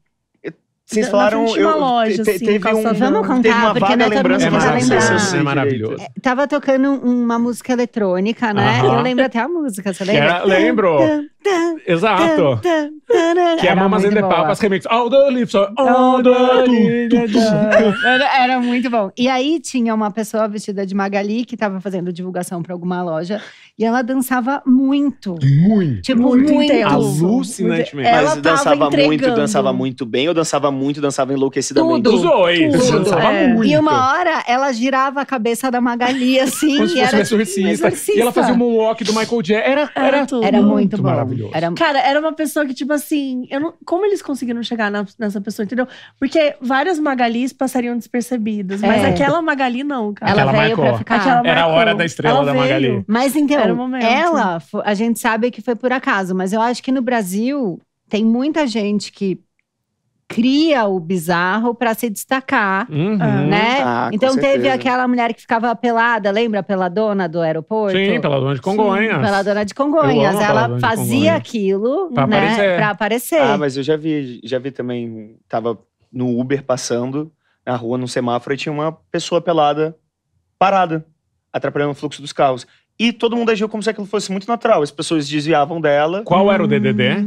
Vocês da, falaram. Na uma eu, loja, te, assim, teve um, Vamos contar, teve uma porque nós estamos é maravilhoso. É
maravilhoso. É,
tava tocando uma música eletrônica, né? Uh -huh. Eu lembro até a música, você lembra? É, lembro.
Exato.
que é Mamas and the Papas
remix. All the lips are on the...
Era muito bom. E aí tinha uma pessoa vestida de Magali que estava fazendo divulgação para alguma loja e ela dançava muito. Muito. Tipo, muito. muito.
Alucinantemente. Ela Mas dançava muito, dançava muito bem ou dançava muito, dançava enlouquecidamente? Tudo. Os
dois. Dançava é. muito. E uma
hora ela girava a cabeça da Magali assim. Como se fosse era,
exorcista. exorcista. E ela fazia o um moonwalk do Michael Jackson. Era, era, era, era muito bom
maravilhoso.
Era... Cara, era uma pessoa que, tipo assim, eu não... como eles conseguiram chegar na, nessa pessoa, entendeu? Porque várias Magalis passariam despercebidas, mas é. aquela Magali não,
cara. Ela, ela veio marcou. pra ficar. Aquela era marcou. a hora da
estrela ela da Magali. Veio.
Mas então, ela, a gente sabe que foi por acaso, mas eu acho que no Brasil tem muita gente que cria o bizarro para se destacar, uhum. né? Ah, então teve aquela mulher que ficava pelada, lembra? Peladona do aeroporto? Sim, pela dona de Congonhas. Sim, dona de Congonhas. Ela fazia Congonhas. aquilo, pra né? Aparecer. aparecer. Ah, mas
eu já vi, já vi também, tava no Uber passando na rua, num semáforo, e tinha uma pessoa pelada parada, atrapalhando o fluxo dos carros. E todo mundo agiu como se aquilo fosse muito natural. As pessoas desviavam dela. Qual era o DDD?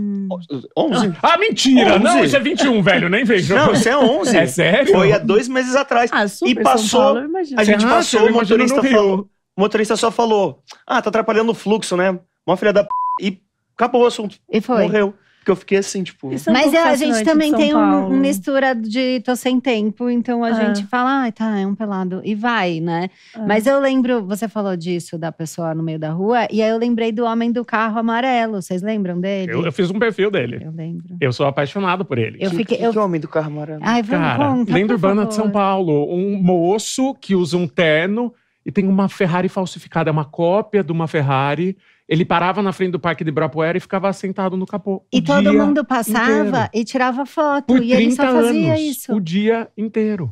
11? Ah, mentira! 11? Não, isso é 21, velho. Nem vejo. Não, isso é 11. É sério? Foi há dois meses atrás. Ah, super e passou. Paulo, a gente ah, passou, o motorista falou. O motorista só falou: Ah, tá atrapalhando o fluxo, né? uma filha da p. E acabou o assunto. E foi. Morreu. Porque eu fiquei assim, tipo. é um mas é, a gente também tem um, um,
mistura de tô sem tempo, então a é. gente fala, ah, tá, é um pelado. E vai, né? É. Mas eu lembro, você falou disso da pessoa no meio da rua, e aí eu lembrei do homem do carro amarelo. Vocês lembram dele? Eu, eu fiz
um perfil dele. Eu lembro. Eu sou apaixonado por ele. Eu que, fiquei. É eu... Que homem do carro amarelo? Ai, vamos Cara, conta, tá, lenda urbana favor. de São Paulo. Um moço que usa um terno e tem uma Ferrari falsificada, é uma cópia de uma Ferrari ele parava na frente do parque de Ibirapuera e ficava sentado no capô. E todo mundo passava
inteiro. e tirava foto. Por e ele só fazia anos, isso.
O dia inteiro.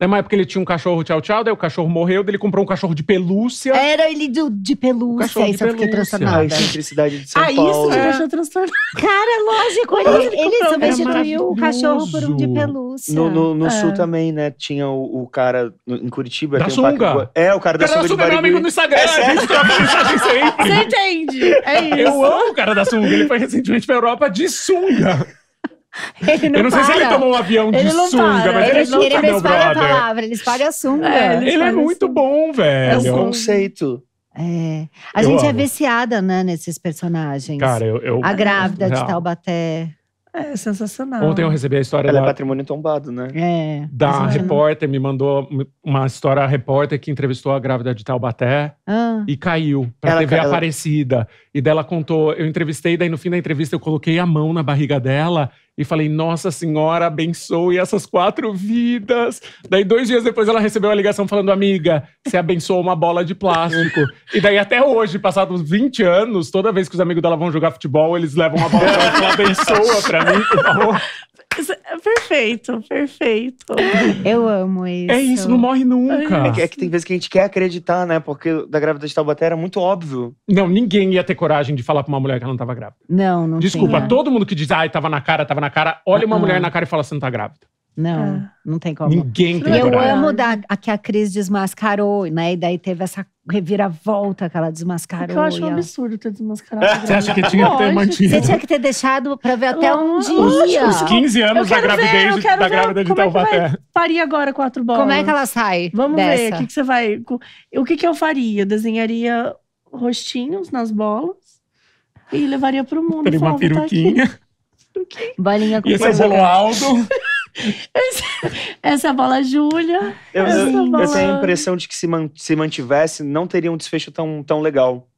Né? Mas porque ele tinha um cachorro tchau-tchau, daí o cachorro morreu, daí ele comprou um cachorro de pelúcia.
Era ele de pelúcia, aí eu fiquei transtornada. A excentricidade de São ah, Paulo. Ah, isso me deixou transtornada. Cara, lógico, ele, ele, ele substituiu o cachorro por um de pelúcia. No, no, no é. sul
também, né? Tinha o, o cara no, em Curitiba. Da tem sunga. Um parque, é, o cara da cara sunga. O cara da sunga é meu amigo no Instagram, é
a gente sempre. Você entende, é isso. Eu amo o cara da sunga, ele foi recentemente pra Europa de sunga.
(laughs) eu não para. sei se ele tomou um avião de ele sunga, para. mas ele, ele é super
ele meu a Palavra,
ele pagam a sunga. É, ele é muito
bom, velho. É um conceito.
É. A eu gente é amo. é
viciada, né, nesses personagens. Cara, eu… eu a grávida eu, de Taubaté. É sensacional. Ontem eu recebi a história Ela é da... é
patrimônio tombado, né?
É.
Da repórter,
me mandou uma história, a repórter que entrevistou a grávida de Taubaté ah. e caiu pra ela, TV ela... Aparecida. E dela contou, eu entrevistei, daí no fim da entrevista eu coloquei a mão na barriga dela e falei, Nossa Senhora, abençoe essas quatro vidas. Daí, dois dias depois, ela recebeu a ligação falando, amiga, você abençoou uma bola de plástico. (laughs) e daí, até hoje, passados 20 anos, toda vez que os amigos dela vão jogar futebol, eles levam uma bola e (laughs) ela abençoa pra mim, por favor.
É perfeito, perfeito. Eu amo
isso. É isso, não morre nunca. É. é que, é que, tem vezes que a gente quer acreditar, né? Porque da grávida
de Taubaté era muito óbvio. Não, ninguém ia ter coragem de falar pra uma mulher que ela não tava grávida. Não, não Desculpa, tinha. todo mundo que diz, ai, ah, tava na cara, tava na cara, olha -uh. uma mulher na cara e fala, você não tá grávida. Não, ah. não tem como. Ninguém tem Eu amo
da, a que a Cris desmascarou, né? E daí teve essa reviravolta que ela é desmascarou. eu acho um
absurdo ter desmascarado. você acha que tinha que ter mantido?
Você tinha
que ter deixado
pra ver até um dia. Os, 15 anos da gravidez ver, da grávida de é Taubaté. faria agora quatro bolas. Como é que ela sai? Vamos dessa? ver. O que, que, você vai. O que, que eu faria? Eu desenharia rostinhos nas bolas e levaria pro mundo. Teria uma tá peruquinha. Porque... Bolinha com Esse é o Aldo. (laughs) essa bola Júlia. Eu, eu, bola... eu, tenho a
impressão de que se, man, se mantivesse, não teria um desfecho tão, tão legal.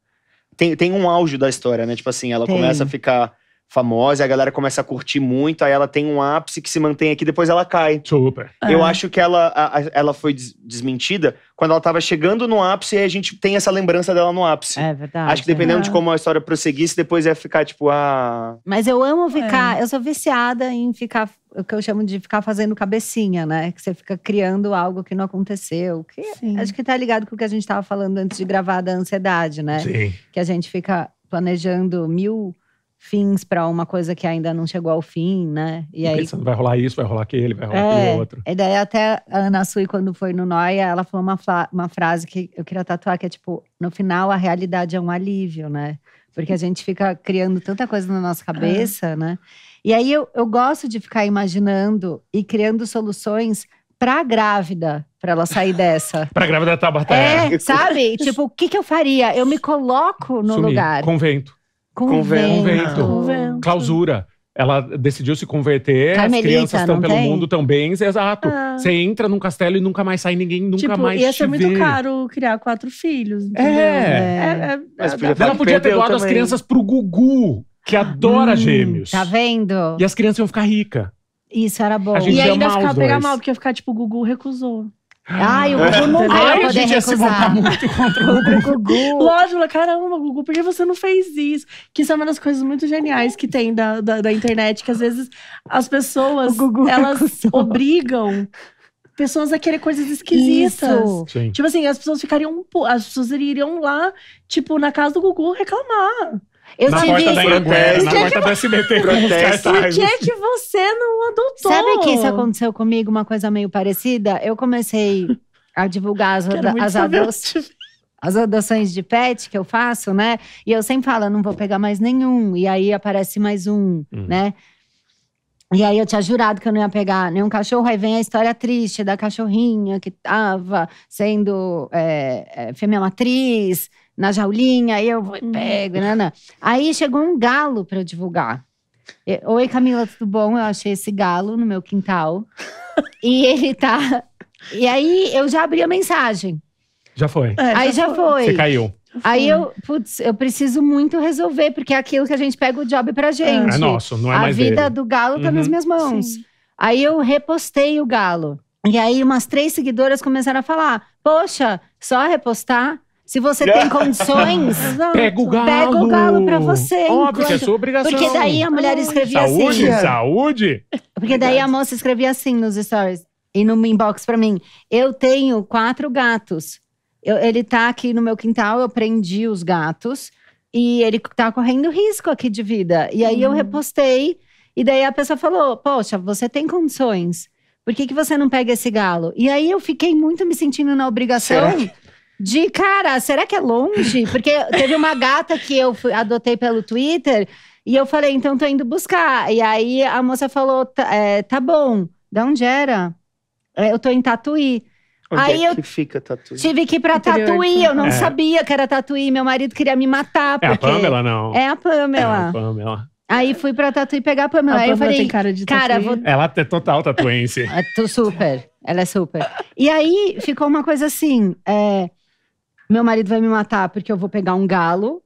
Tem, tem um auge da história, né? Tipo assim, ela tem. começa a ficar famosa, a galera começa a curtir muito, aí ela tem um ápice que se mantém aqui, depois ela cai.
Super. Eu
é. acho que ela, a, a, ela foi desmentida quando ela tava chegando no ápice e a gente tem essa lembrança dela no ápice. É verdade. Acho que dependendo é. de como a história prosseguisse, depois ia ficar tipo, a Mas
eu amo ficar, é. eu sou viciada em ficar o que eu chamo de ficar fazendo cabecinha, né? Que você fica criando algo que não aconteceu. Que Sim. acho que tá ligado com o que a gente tava falando antes de gravar da ansiedade, né? Sim. Que a gente fica planejando mil fins para uma coisa que ainda não chegou ao fim, né? E aí pensando, vai
rolar isso, vai rolar aquele, vai rolar é, aquele outro.
E daí até a Ana Sui, quando foi no Noia, ela falou uma, uma frase que eu queria tatuar, que é tipo, no final a realidade é um alívio, né? Porque a gente fica criando tanta coisa na nossa é. cabeça, é. né? E aí eu, eu gosto de ficar imaginando e criando soluções a grávida, para ela sair dessa. (laughs)
a grávida da tá Tabata. É,
sabe? tipo, o que, que eu faria? Eu me coloco no Sumir. lugar.
Convento. Convento. Convento. Convento. Clausura. Ela decidiu se converter, Carmelita, as crianças estão pelo tem? mundo também. Exato. Você ah. entra num castelo e nunca mais sai ninguém, nunca tipo, mais. Ia ser muito vê. caro
criar quatro filhos. É. é. é, Mas
é, podia ela podia ter doado também. as crianças pro Gugu, que adora hum, gêmeos. Tá
vendo? E
as crianças iam ficar ricas.
Isso era bom. E ainda ficar pegar mal, porque ia ficar tipo,
o Gugu recusou.
Ai, o Gugu não é.
vai poder a gente recusar. Ia muito contra o Gugu. Gugu.
Lógico, caramba, Gugu, por que você não fez isso? Que isso é uma das coisas muito geniais que tem da, da, da internet, que às vezes as pessoas, é elas recusou. obrigam pessoas a querer coisas esquisitas. Tipo assim, as pessoas ficariam, as pessoas iriam lá, tipo, na casa do Gugu reclamar. Eu na tive... porta da Anguera, na porta da
SBT
Por que, que você não adotou? Sabe que isso aconteceu comigo, uma coisa meio parecida? Eu comecei a divulgar as, (laughs) as adoções as adoções de pet que eu faço, né? E eu sempre falo, não vou pegar mais nenhum. E aí aparece mais um, hum. né? E aí eu tinha jurado que eu não ia pegar nenhum cachorro. Aí vem a história triste da cachorrinha que tava sendo é, fêmea matriz na jaulinha, eu vou uhum. pego. Nana. Aí chegou um galo para eu divulgar. Oi, Camila, tudo bom? Eu achei esse galo no meu quintal. (laughs) e ele tá. E aí eu já abri a mensagem. Já foi. É, aí já, já foi. foi. Você caiu. Aí eu, putz, eu preciso muito resolver, porque é aquilo que a gente pega o job pra é. gente. É nosso, não é mais A vida dele. do galo tá uhum. nas minhas mãos. Sim. Aí eu repostei o galo. E aí umas três seguidoras começaram a falar: "Poxa, só repostar?" Se você tem (laughs) condições, pega o galo. Pega o galo pra você. Óbvio que é sua obrigação. Porque daí a mulher escrevia saúde, assim. Saúde,
saúde.
Porque daí a moça escrevia assim nos stories e no inbox pra mim. Eu tenho quatro gatos. Eu, ele tá aqui no meu quintal, eu prendi os gatos. E ele tá correndo risco aqui de vida. E aí hum. eu uhum. repostei. E daí a pessoa falou, poxa, você tem condições. Por que, que você não pega esse galo? E aí eu fiquei muito me sentindo na obrigação… Certo de cara, será que é longe? Porque teve uma gata que eu fui, adotei pelo Twitter e eu falei, então tô indo buscar. E aí a moça falou, tá, é, tá bom, da onde era? É, eu tô em Tatuí. Onde aí é eu
fica Tatuí? Tive
que ir pra Interior. Tatuí, eu não é. sabia que era Tatuí. Meu marido queria me matar. É a Pamela, não? É a Pamela. É a Pamela. Aí fui pra Tatuí pegar a Pamela. A aí eu falei, cara, de cara vou...
Ela é total tatuense. É, tô super,
ela é super. E aí ficou uma coisa assim, é, meu marido vai me matar porque eu vou pegar um galo.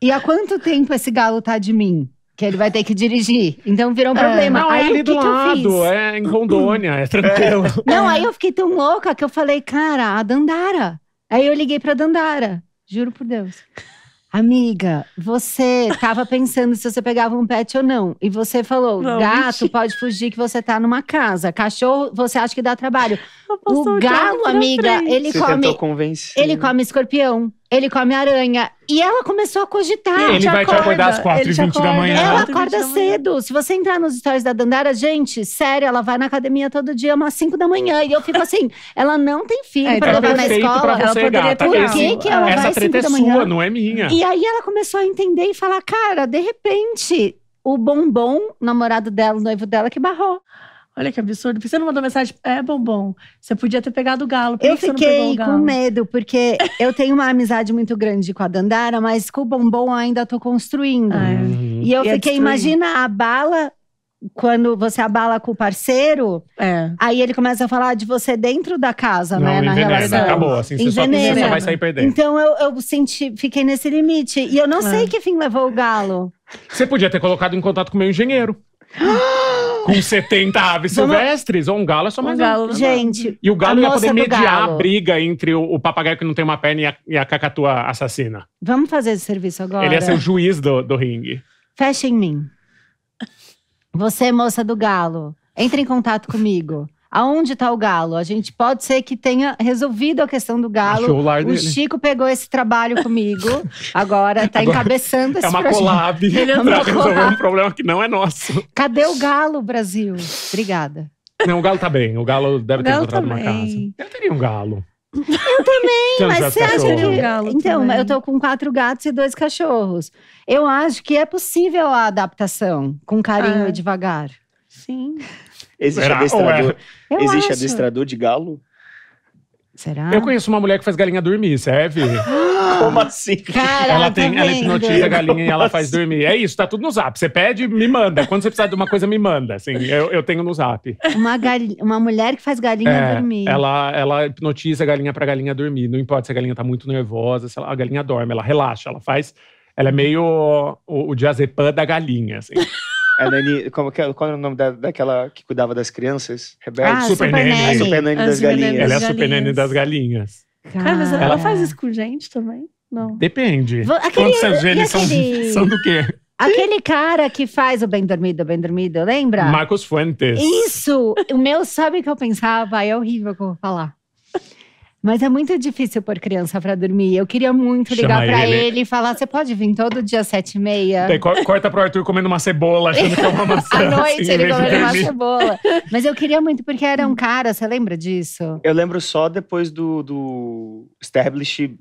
E há quanto tempo esse galo tá de mim? Que ele vai ter que dirigir. Então virou um é.
problema. É, não, aí, é ali do que lado, que é em Rondônia, é tranquilo. É. (laughs) Não, aí
eu fiquei tão louca que eu falei, cara, a Dandara. Aí eu liguei pra Dandara. Juro por Deus. Amiga, você estava pensando se você pegava um pet ou não. E você falou: não, gato mentira. pode fugir que você tá numa casa. Cachorro, você acha que dá trabalho. O gato, amiga, ele você come. Ele come escorpião ele come aranha. E ela começou a cogitar. Ele, vai acorda, te acordar às 4h20 da manhã. Ela acorda cedo. Se você entrar nos stories da Dandara, gente, sério, ela vai na academia todo dia umas 5 da manhã. E eu fico (laughs) assim, ela não tem filho é, pra é levar na escola. Pra você, ela poderia gata,
Por esse, que, ela essa vai Essa treta
é
sua, não é minha. E aí
ela começou a entender e falar, cara, de repente, o bombom, namorado dela, noivo dela, que barrou. Olha que absurdo. Por que você não mandou mensagem? É, bombom. Você podia ter pegado o galo. Por eu que fiquei com medo,
porque eu tenho uma amizade muito grande com a Dandara, mas com o bombom ainda tô construindo. Ah, é. Uhum. E eu e é fiquei, é imagina a bala quando você abala com o parceiro, é. aí ele começa a falar de você dentro da casa, não, né? Envenena, na relação. Acabou, assim, você só, você vai sair perdendo. Então eu, eu senti, fiquei nesse limite. E eu não é. sei que fim levou o galo.
Você podia ter colocado em contato com o meu engenheiro. (gasps) (gasps)
(gasps) Ah,
com 70 aves silvestres, ou um galo é só mais um. galo. Gente,
E o galo A ia poder é mediar a
briga entre o, o papagaio que não tem uma perna e a, e a cacatua assassina.
vamos fazer esse serviço agora. Ele ia ser o
juiz do, do ringue.
Fecha em mim. Você, moça do galo, entre em contato comigo aonde está o galo? A gente pode ser que tenha resolvido a questão do galo. O, o Chico pegou esse trabalho comigo, (laughs) agora está encabeçando é esse É uma projeto. collab Ele resolver um
problema que não é nosso.
Cadê o galo, Brasil? Obrigada.
Não, o galo tá bem. O galo deve ter encontrado uma tá casa. Eu teria um galo. Eu também, (laughs) mas você é acha que. Um
galo então, também. eu tô com quatro gatos e dois cachorros. Eu acho que é possível a adaptação, com carinho ah. e devagar.
Sim.
Existe Será? adestrador, é? existe adestrador de galo? Será? Eu conheço uma mulher que faz galinha dormir, serve? (gasps) Como assim? Cara, ela, tem, ela hipnotiza a galinha e ela faz dormir. É isso, tá tudo no zap. Você pede, me manda. Quando você precisar de uma coisa, me manda. Assim, eu, eu tenho no zap.
Uma, galinha, uma mulher que faz galinha é, dormir.
Ela, ela hipnotiza a galinha pra galinha dormir. Não importa se a galinha tá muito nervosa, se ela, a galinha dorme, ela relaxa, ela faz. Ela é meio o, o diazepam da galinha, assim. (laughs)
A Nani, como que, é, qual era o nome da, daquela que cuidava das crianças? Rebeca? Ah, Super, Super Nani. Super
Nani das Galinhas. Ela é a Super Nani das Galinhas. Cara, mas ela, ela faz isso com gente também?
Não.
Depende. aquele, Quantos seus são, são do quê?
Aquele cara que faz o Bem Dormido, Bem Dormido, lembra? Marcos Fuentes. Isso! O meu, sabe o que eu pensava? É horrível como eu vou falar. Mas é muito difícil pôr criança para dormir. Eu queria muito ligar para ele. ele. e falar: você pode vir todo dia às sete e meia? Daí, corta
pro Arthur comendo uma cebola, achando que é uma maçã. (laughs) à noite assim, ele comendo uma
cebola. Mas eu queria muito, porque era um cara, você lembra
disso? Eu lembro só depois do, do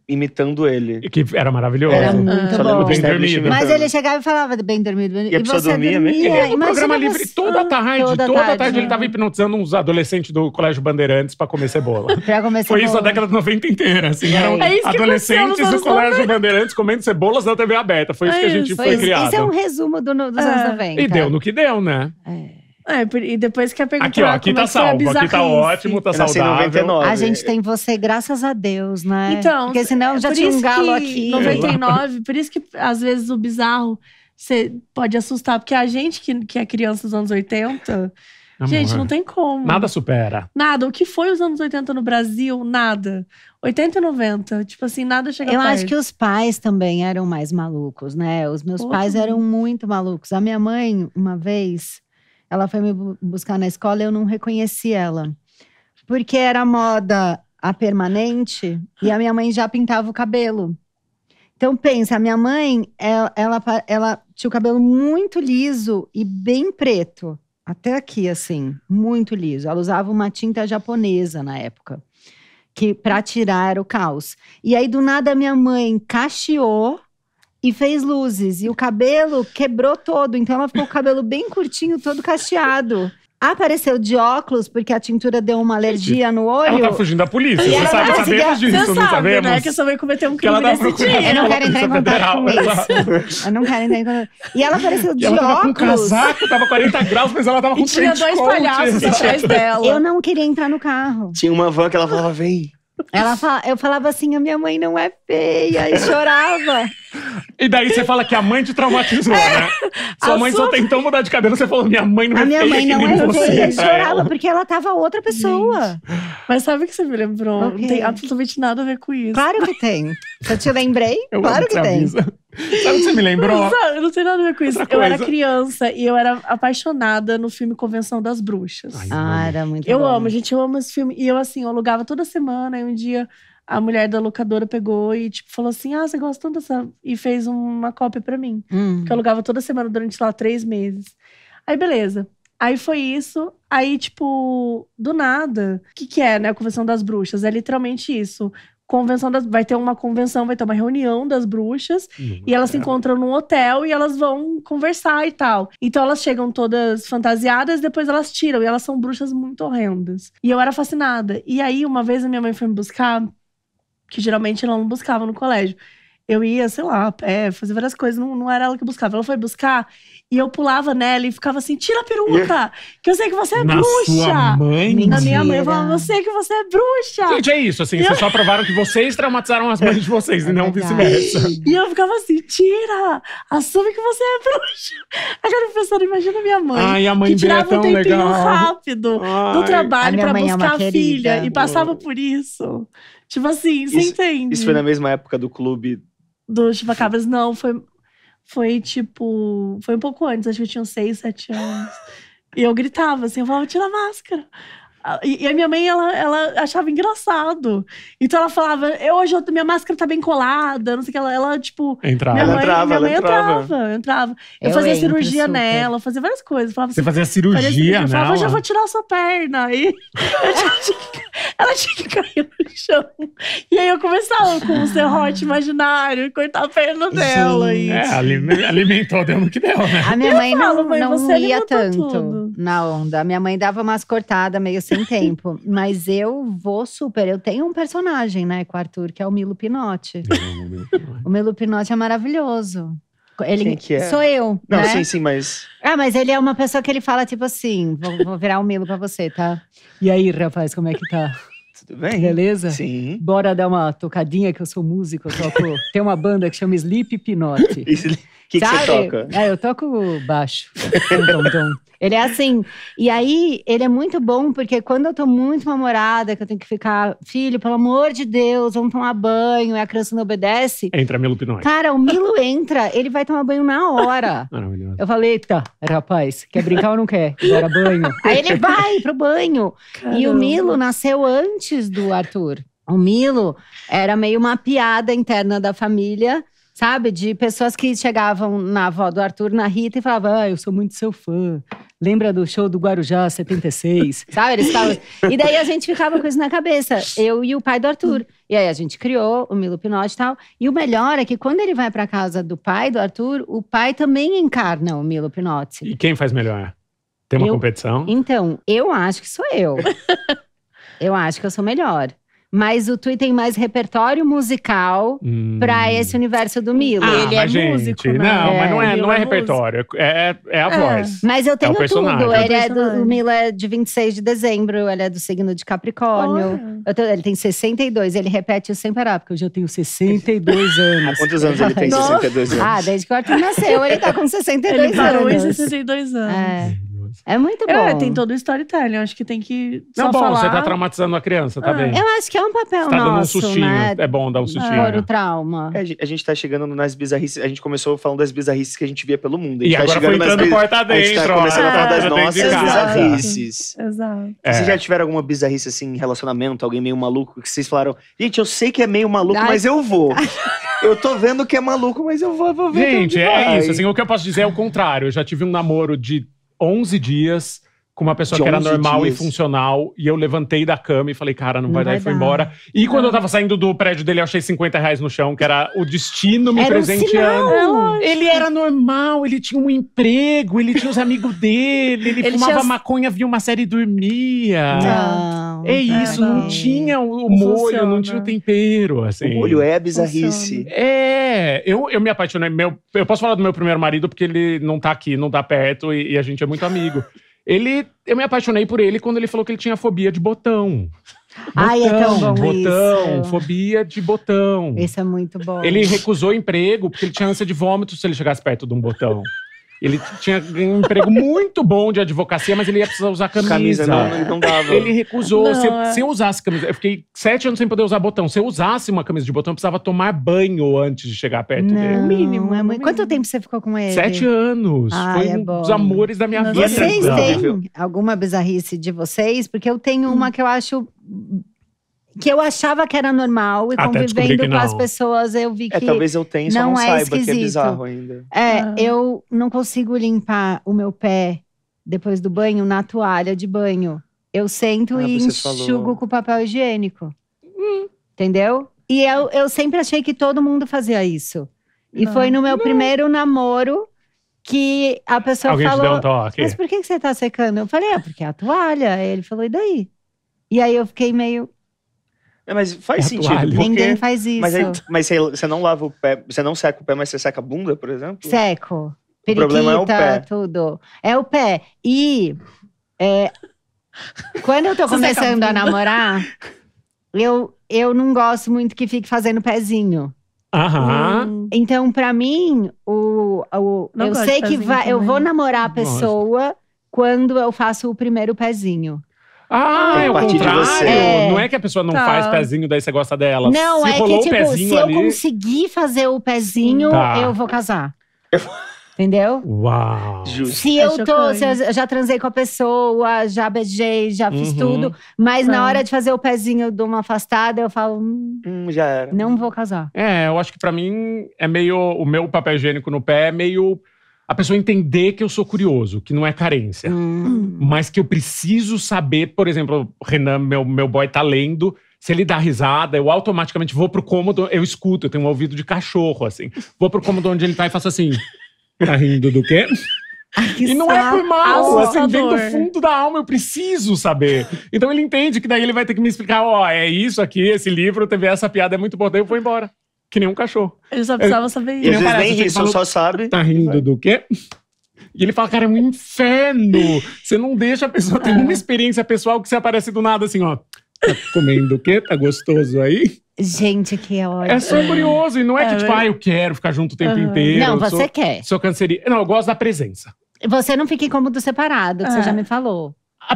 imitando ele. que
era maravilhoso. Era muito só bom. Bem dormido. Mas ele
chegava e falava bem dormido. E, a pessoa você dormia, dormia mesmo? É, ele, o programa você... livre
toda tarde. Toda, toda tarde, tarde ele tava hipnotizando uns adolescentes do Colégio Bandeirantes para comer cebola. pra comer cebola. Foi isso década de 90 inteira, assim. É eram é adolescentes do Colégio Bandeirantes comendo cebolas na TV aberta. Foi isso que a é gente foi, foi criado. Isso é um
resumo do, dos anos 90. É. E deu
no que deu, né? É.
É, e depois que a pergunta aqui, ó, aqui tá salvo, aqui tá ótimo,
tá saudável. 99. A gente
tem você, graças a Deus, né? Então, porque senão já tinha um galo aqui.
99, por isso que às vezes o bizarro você pode assustar, porque a gente que, que é criança dos anos 80 Amor. Gente, não tem como. Nada supera. Nada. O que foi os anos 80 no Brasil? Nada. 80 e 90. Tipo assim, nada chega Eu perto. acho que os
pais também eram mais malucos, né? Os meus pais eram muito malucos. A minha mãe, uma vez, ela foi me buscar na escola e eu não reconheci ela. Porque era moda a permanente e a minha mãe já pintava o cabelo. Então pensa, a minha mãe, ela, ela, ela tinha o cabelo muito liso e bem preto até aqui, assim, muito liso. Ela usava uma tinta japonesa na época, que para tirar era o caos. E aí, do nada, minha mãe cacheou e fez luzes. E o cabelo quebrou todo. Então ela ficou com o cabelo bem curtinho, todo cacheado apareceu de óculos porque a tintura deu uma alergia no olho. Ela tá fugindo da polícia, você sabe, tá sabemos disso, você não sabe, Né, que essa só cometeu cometer um crime tá nesse dia. Eu não quero entrar em
contato federal, com né?
isso. Eu não quero entrar em contato.
E ela
apareceu de óculos. Ela tava com casaco,
tava 40 graus, mas ela tava com e tinha dois palhaços né? atrás dela. Eu
não queria entrar no carro.
Tinha uma van que ela falava, vem.
Ela fala, eu falava assim, a minha mãe não é feia, e
chorava. E daí você fala que a mãe te traumatizou, é. né? Sua mãe sua... só tentou mudar de cabelo, você falou, minha mãe não a é minha feia. minha mãe não é feia, é. e chorava, porque
ela tava outra pessoa. Gente. Mas sabe o que você me lembrou? Okay. Não tem absolutamente nada a ver com isso. Claro que tem. Eu te lembrei,
eu claro que tem. Avisa. Sabe o que você me lembrou?
Não, não tem nada a ver com isso. eu era criança e eu era apaixonada no filme Convenção das Bruxas. Ai, ah, era muito Eu bom. amo, gente, eu amo esse filme. E eu, assim, eu alugava toda semana e um dia a mulher da locadora pegou e tipo, falou assim: Ah, você gosta tanto dessa. E fez uma cópia para mim. Hum. Que eu alugava toda semana durante, sei lá, três meses. Aí, beleza. Aí foi isso. Aí, tipo, do nada. O que, que é, né? A Convenção das Bruxas. É literalmente isso convenção das vai ter uma convenção, vai ter uma reunião das bruxas uhum. e elas se é. encontram num hotel e elas vão conversar e tal. Então elas chegam todas fantasiadas, depois elas tiram e elas são bruxas muito horrendas. E eu era fascinada. E aí uma vez a minha mãe foi me buscar, que geralmente ela não buscava no colégio. Eu ia, sei lá, é, fazer várias coisas. Não, não era ela que buscava. Ela foi buscar e eu pulava nela e ficava assim: tira a peruca, que eu sei que você é Na bruxa. Sua mãe? Na minha mãe, eu falava: eu sei que você é bruxa. Gente, é isso, assim. Vocês só
provaram que vocês traumatizaram as mães de vocês é e não vice-versa.
E eu ficava assim: tira, assume que você é bruxa. Agora, professora, imagina minha mãe. Ai, a mãe que é tirava é um tempinho legal. rápido Ai. do trabalho para é buscar é a filha e passava por isso. Tipo assim, você isso, entende? Isso foi na
mesma época do clube
do Chupacabras. Não, foi, foi tipo. Foi um pouco antes, acho que eu tinha uns 6, 7 anos. E eu gritava assim, eu falava, tira a máscara. Ah, e a minha mãe, ela, ela achava engraçado. Então ela falava, eu, hoje eu, minha máscara tá bem colada, não sei o que. Ela, ela tipo. Entrava. Minha mãe, entrava, minha mãe entrava. entrava, entrava. Eu, eu fazia cirurgia super. nela, fazia várias coisas. Falava, Você assim, fazia cirurgia, fazia nela? Eu falava, eu vou tirar a sua perna. Aí (laughs) ela tinha que cair no chão. E aí eu começava com um serrote imaginário e cortar a perna dela. E... É, alimentou, dentro que deu, né? A minha mãe falo, não, mãe,
não ia tanto tudo. na onda. A minha mãe dava umas cortadas meio sem (laughs) tempo. Mas eu vou super. Eu tenho um personagem, né, com o Arthur, que é o Milo Pinotti. o Milo Pinotti é maravilhoso. Ele, Quem que é? Sou eu. Não, né? sim, sim, mas. Ah, mas ele é uma pessoa que ele fala tipo assim: vou, vou virar um Milo pra você, tá? E aí, rapaz, como é que tá? (laughs) Tudo bem? Beleza? Sim. Bora dar uma tocadinha, que eu sou músico, eu toco. Tem uma banda que chama Sleep Pinote.
(laughs) que, que você toca?
É, eu toco baixo.
(laughs)
ele é assim. E aí, ele é muito bom, porque quando eu tô muito namorada, que eu tenho que ficar, filho, pelo amor de Deus, vamos tomar banho, e a criança não obedece. Entra Milo Pinoy. Cara, o Milo entra, ele vai tomar banho na hora. Maravilhoso. Eu falei, tá, rapaz, quer brincar ou não quer? Bora banho. aí ele vai pro banho. Caramba. E o Milo nasceu antes do Arthur. O Milo era meio uma piada interna da família sabe? De pessoas que chegavam na avó do Arthur, na Rita, e falavam: Ah, eu sou muito seu fã. Lembra do show do Guarujá 76? (laughs) sabe? Eles estavam. Assim. E daí a gente ficava com isso na cabeça, eu e o pai do Arthur. E aí a gente criou o Milo Pinote e tal. E o melhor é que quando ele vai para casa do pai do Arthur, o pai também encarna o Milo Pinotti. E
quem faz melhor? Tem uma eu... competição?
Então, eu acho que sou eu. (laughs) eu acho que eu sou melhor. Mas o Tui tem mais repertório musical hum. para esse universo do Milo. Ah, ele é gente, músico, né? Não, é, mas não é, é não é, é repertório,
é, é, é a é. voz. Mas eu tenho tudo. Ele é do, o
Milo é de 26 de dezembro, ele é do signo de Capricórnio. ele tem 62, ele repete isso sem parar, porque eu já tenho 62 (laughs)
anos. Há quantos
anos ele tem 62 anos? Ah,
desde que o Arthur nasceu, ele tá com 62 ele parou anos. Ele
62 anos. É. É muito é, bom. É, tem todo o storytelling. Eu acho que tem que só Não, bom, falar... você tá
traumatizando a criança, tá bem? Ah, eu
acho que é um papel tá dando um sustinho. né? É bom dar um é. sustinho. Por né? o trauma. É, a gente
tá chegando nas bizarrices. A gente começou falando das bizarrices que a gente via pelo mundo. A gente e tá agora foi entrando nas... porta dentro. A gente tá começando a falar das nossas bizarrices.
Exato. É. Vocês
já tiveram alguma bizarrice assim em relacionamento? Alguém meio maluco que vocês falaram, gente, eu sei que é meio maluco, Ai. mas eu vou. (laughs) eu tô vendo que é maluco, mas eu vou, vou ver. Gente, é vai. isso. Assim,
o que eu posso dizer é o contrário. Eu já tive um namoro de 11 dias com uma pessoa que era normal dias. e funcional. E eu levantei da cama e falei, cara, não, não vai, dar. E foi embora. E quando eu tava saindo do prédio dele, eu achei 50 reais no chão, que era o destino me era presenteando. Um é ele era normal, ele tinha um emprego, ele tinha os amigos dele, ele, ele fumava tinha... maconha, via uma série e dormia. Não. É, é isso, não, não tinha o molho, Funciona. não tinha o tempero, assim. O molho é a bizarrice. É, eu, eu me apaixonei. Meu, eu posso falar do meu primeiro marido porque ele não tá aqui, não tá perto e, e a gente é muito amigo. Ele, eu me apaixonei por ele quando ele falou que ele tinha fobia de botão. botão Ai, é tão bom Botão, isso.
fobia de botão. Isso é muito bom. Ele recusou
emprego porque ele tinha ânsia de vômito se ele chegasse perto de um botão. Ele tinha um emprego muito bom de advocacia, mas ele ia precisar usar camisa. Camisa não, não é. dava. Ele recusou. Não, se, eu, é... se eu usasse camisa. Eu fiquei sete anos sem poder usar botão. Se eu usasse uma camisa de botão, eu precisava tomar banho antes de chegar perto não, dele. Mínimo,
é muito. Quanto tempo você ficou com ele? Sete anos. Ah, Foi é um dos amores da minha vida. Vocês têm alguma bizarrice de vocês? Porque eu tenho hum. uma que eu acho que eu achava que era normal e Até convivendo com as pessoas eu vi é, que é, talvez eu tenha, não, não é saiba esquisito. que é bizarro ainda. É, ah. eu não consigo limpar o meu pé depois do banho na toalha de banho. Eu sento ah, e enxugo falou. com papel higiênico. Hum. Entendeu? E eu, eu sempre achei que todo mundo fazia isso.
E não. foi ah. no meu não. primeiro
namoro que a pessoa Alguém falou: um toque. Mas por que você tá secando? Eu falei: É, porque é a toalha. Aí ele falou: E daí? E aí eu fiquei meio.
É, mas faz é sentido. Porque... Ninguém faz isso. Mas, aí, mas você não lava o pé, você não seca o pé, mas você seca a bunda, por exemplo? Seco.
Periquita, o problema é o pé. tudo. É o pé. E é, quando eu tô (laughs) começando a, a namorar, eu, eu não gosto muito que fique fazendo pezinho.
Aham.
Hum. então, para mim, o, o eu sei que vai, eu vou namorar a pessoa quando eu faço o primeiro pezinho.
Ah, é o contrário. É.
Não é que a pessoa não tá. faz pezinho,
daí você gosta dela. Não, se é que, tipo, se eu conseguir
fazer o pezinho, tá. eu vou casar. Entendeu?
Uau! Se é
eu tô, se eu já transei com a pessoa, já beijei, já fiz uhum. tudo, mas é. na hora de fazer o pezinho de uma afastada, eu falo. hum, hum já era. Não vou casar.
É, eu acho que para mim é meio. O meu papel higiênico no pé é meio a pessoa entender que eu sou curioso, que não é carência, hum. mas que eu preciso saber, por exemplo, Renan, meu, meu boy tá lendo, se ele dá risada, eu automaticamente vou pro cômodo, eu escuto, eu tenho um ouvido de cachorro, assim. Vou pro cômodo onde ele tá e faço assim. Tá rindo do quê?
Ai, e não é por mal, assim, vem do fundo
da alma, eu preciso saber. Então ele entende que daí ele vai ter que me explicar, ó, oh, é isso aqui, esse livro, teve essa piada, é muito bom, daí eu vou embora que nem um cachorro. Ele só precisava saber é, isso. Ele nem ri, só, só sabe. Tá rindo do quê? E ele fala, cara, é um inferno. Você não deixa a pessoa ter uma experiência pessoal que você aparece do nada assim, ó. Tá comendo o quê? Tá gostoso aí?
Gente, que ódio. É só curioso. E não é, é que, tipo, ah, eu
quero ficar junto o tempo uhum. inteiro. Não, você sou, quer. Sou canceriano. Não, eu gosto da presença.
Você não fica incômodo separado, que você é. já me falou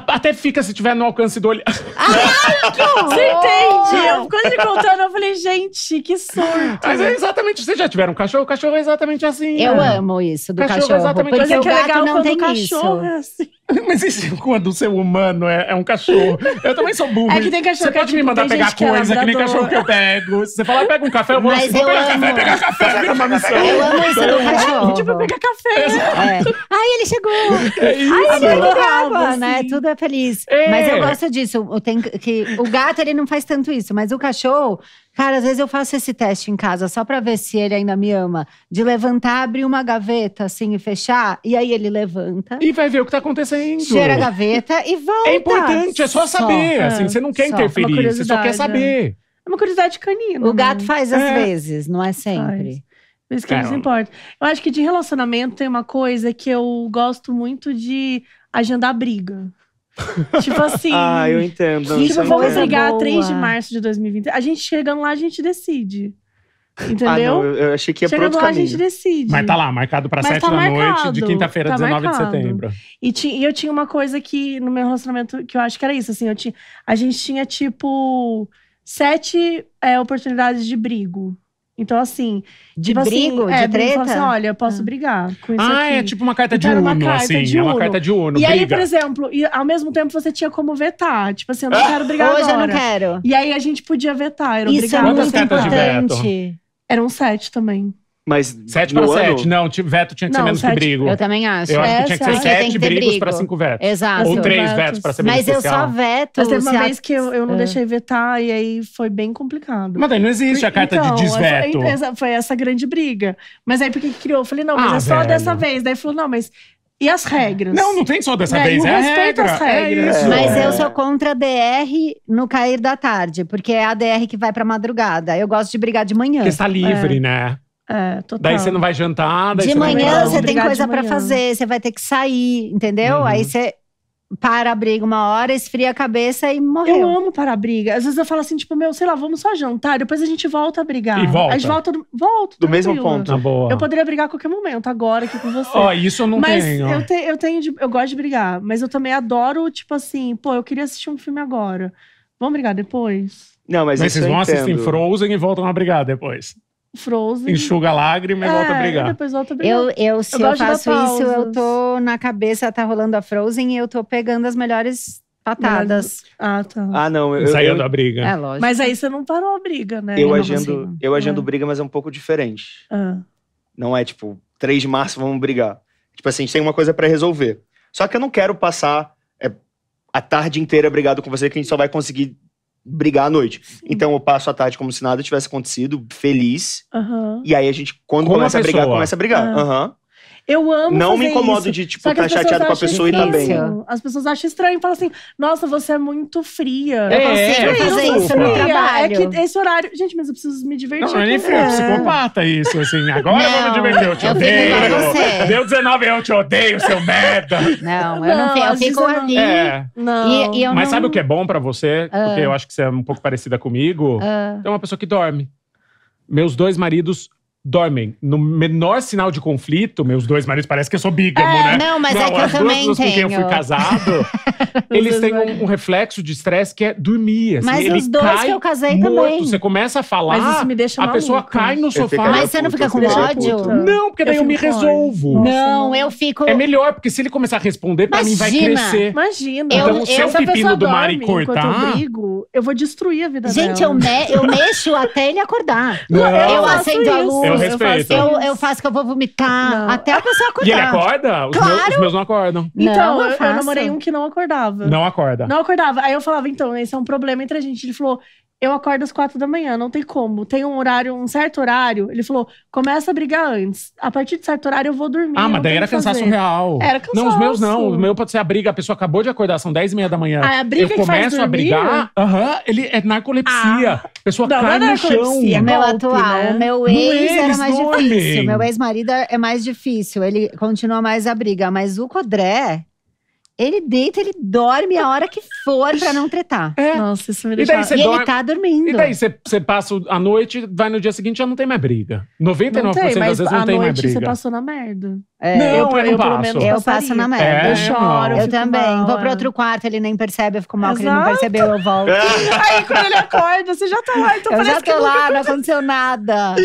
até fica se tiver no alcance do olho. Ah,
(laughs) Você entende? Eu, quando ele contando, eu falei, gente, que surto. Mas é exatamente. Vocês já tiveram um cachorro? O cachorro é exatamente assim. Eu amo isso do cachorro. É cachorro. É exatamente porque assim. o é gato legal não quando tem o cachorro isso. é assim. (laughs) Mas isso, quando o ser humano é, é um cachorro. Eu
também sou burro. É que tem cachorro
Você é pode tipo, me mandar pegar coisa, que, que, nem cachorro que eu pego. Se você falar, pega um café, eu vou, lá. Assim, eu vou pegar amo. café, pegar café,
uma missão. Eu amo isso do cachorro. Tipo,
pegar
café.
Né? É. Ai, ele chegou. É isso. Ai, ele bebeu água, assim. né? Tudo é feliz. É. Mas eu gosto disso. Eu tenho que, o gato, ele não faz tanto isso. Mas o cachorro… Cara, às vezes eu faço esse teste em casa só para ver se ele ainda me ama. De levantar, abrir uma gaveta assim e fechar. E aí ele levanta. E vai ver o que tá
acontecendo. Cheira a gaveta
e volta. É importante, é só saber. Só, é. assim, você não quer só, interferir,
é você só quer saber.
É uma curiosidade canina. O gato né? faz às é. vezes, não é sempre. Faz. Por isso que não se é. importa. Eu acho que de relacionamento tem uma coisa que eu gosto muito de agendar briga. (laughs) tipo assim. ah, eu entendo. Não, tipo, é vamos brigar boa. 3 de março de 2020. A gente chegando lá, a gente decide. Entendeu? Ah, não, eu, achei que ia Chegando lá, a gente decide. Mas tá
lá, marcado pra tá 7 da noite, de quinta-feira, tá 19 marcado. de setembro.
E, ti, e, eu tinha uma coisa que, no meu relacionamento, que eu acho que era isso, assim, eu tinha, a gente tinha, tipo, sete é, oportunidades de brigo. Então, assim. Tipo de tipo brigo, assim, de é, treta? Assim, Olha, eu posso ah. brigar com isso ah, é, aqui. é tipo
uma carta tá de então, uno, carta assim. De uno. É uma carta de uno. E briga. aí, por
exemplo, e ao mesmo tempo você tinha como vetar. Tipo assim, eu não ah! quero brigar hoje agora. Hoje eu não quero. E aí a gente podia vetar. Era isso obrigado. é muito Quantas importante. Eram sete também.
Mas 7 para 7. Não, veto tinha que não, ser menos sete, que brigo. Eu também acho. Eu acho que é, tinha que ser 7 brigos brigo. para 5 vetos. Exato. Ou 3 vetos, menos para ser Mas eu só
veto. Mas teve uma vez que eu, eu não é. deixei vetar e aí foi bem complicado. Mas aí não existe a carta então, de desveto. Essa, foi essa grande briga. Mas aí porque criou? Eu falei, não, mas ah, é só velho. dessa vez. Daí falou, não, mas e as regras? Não, não tem só dessa é, vez, é a regra. As é regras. É Mas eu sou contra a DR no cair
da tarde, porque é a DR que vai pra madrugada. Eu gosto de brigar de manhã. Porque está livre, é. né? É, total. Daí você não vai jantar. de manhã você tem coisa para fazer, você vai ter que sair, entendeu? Uhum. Aí você para a briga uma hora, esfria a cabeça e morreu. Eu amo para a briga.
Às vezes eu falo assim, tipo, meu, sei lá, vamos só jantar, depois a gente volta a brigar. E volta. A gente volta do, volto, do mesmo ponto. tá boa. Eu poderia brigar a qualquer momento, agora aqui com você. Ó, oh, isso eu não mas tenho. Eu, te, eu tenho. De, eu gosto de brigar, mas eu também adoro, tipo assim, pô, eu queria assistir um filme agora. Vamos brigar depois?
Não, mas, mas vocês vão entendo. assistir Frozen e voltam a brigar depois.
Frozen. Enxuga
a lágrima é, e volta a é, brigar. depois
volta a brigar. Eu, eu se eu, eu faço isso, eu
tô na cabeça, tá rolando a Frozen e eu tô pegando as melhores patadas. É, ah, tá.
Ah, não. Eu, Saiu eu,
a briga. É, lógico.
Mas
aí você não parou a briga, né? Eu, eu agendo,
eu agendo é. briga, mas é um pouco diferente. Ah. Não é tipo, 3 de março vamos brigar. Tipo assim, a gente tem uma coisa para resolver. Só que eu não quero passar é, a tarde inteira brigado com você, que a gente só vai conseguir brigar à noite. Sim. Então eu passo a tarde como se nada tivesse acontecido, feliz. E aí a gente, quando começa a, a, brigar, começa a brigar.
Eu amo Não me incomodo isso. de, tipo, tá estar chateado com a pessoa difícil. e tá As pessoas acham estranho e falam assim: nossa, você é muito fria. É, eu assim, é,
fazer isso é trabalho. É que
esse horário. Gente, mas eu preciso me divertir. Não, é ele frio,
é psicopata isso, assim. Agora não, eu vou me divertir. Eu te eu odeio. Deu 19, eu te odeio, seu merda.
Não, eu não, não fico. Eu fico ali. É. Não. E, e mas não... sabe o que
é bom pra você? Uh. Porque eu acho que você é um pouco parecida comigo. Uh. É uma pessoa que dorme. Meus dois maridos dormem no menor sinal de conflito, meus dois maridos, parece que eu sou bígamo, é, né? Não, mas não, é que eu também tenho. com quem eu fui casado, (laughs) eles têm um, um, reflexo de estresse que é dormir. Assim, mas os dois que eu casei morto. também. Você começa a falar, mas isso me deixa a pessoa cai no sofá. Mas você não fica com ódio? Puto. Não, porque daí eu, eu me resolvo. Não, eu fico… É melhor, porque se ele começar a responder, pra Imagina. mim vai crescer.
Imagina. Então, eu, eu, se é eu pepino do mar e cortar… Eu, brigo, eu vou destruir a vida dela. Gente, eu, (laughs) mexo até ele acordar. eu acendo a luz eu
respeito. Eu faço,
eu, faço que eu vou vomitar não. até a pessoa acordar. E ele acorda? Os, claro. meus, os meus não acordam. Então, não, eu, eu namorei um que não acordava. Não acorda. Não acordava. Aí eu falava, então, esse é um problema entre a gente. Ele falou, eu acordo às quatro da manhã, não tem como. Tem um horário, um certo horário. Ele falou, começa a brigar antes. A partir de certo horário eu vou dormir. Ah, mas daí era cansaço fazer. real. Era cansaço. Não, os meus não. O
meu pode ser a briga. A pessoa acabou de acordar, são dez e meia da manhã. Ah, a briga eu que começo a brigar.
Aham, uh -huh, ele
é narcolepsia. Ah, a pessoa não, cai não é no chão. Meu atual, né? meu
ex é, era mais dormem. difícil. Meu ex-marido é mais difícil. Ele continua mais a briga. Mas o Codré, ele deita, ele dorme a hora que for pra não tretar. É. Nossa, isso me E deixa.
você E, dorme- ele tá dormindo. E daí você passa a noite, vai no dia seguinte já não tem mais briga. 99% Não tem, das mas vezes não tem mais noite briga. você
passou na merda. É, Não, eu, eu não passo. menos, Eu passo na merda. É, eu
choro.
eu também. mal, Vou é. pro outro quarto, ele nem percebe, eu fico mal ele não percebeu, eu volto. (laughs) Aí quando ele acorda, você já tá lá. Então eu parece já que tô lá, não aconteceu nada.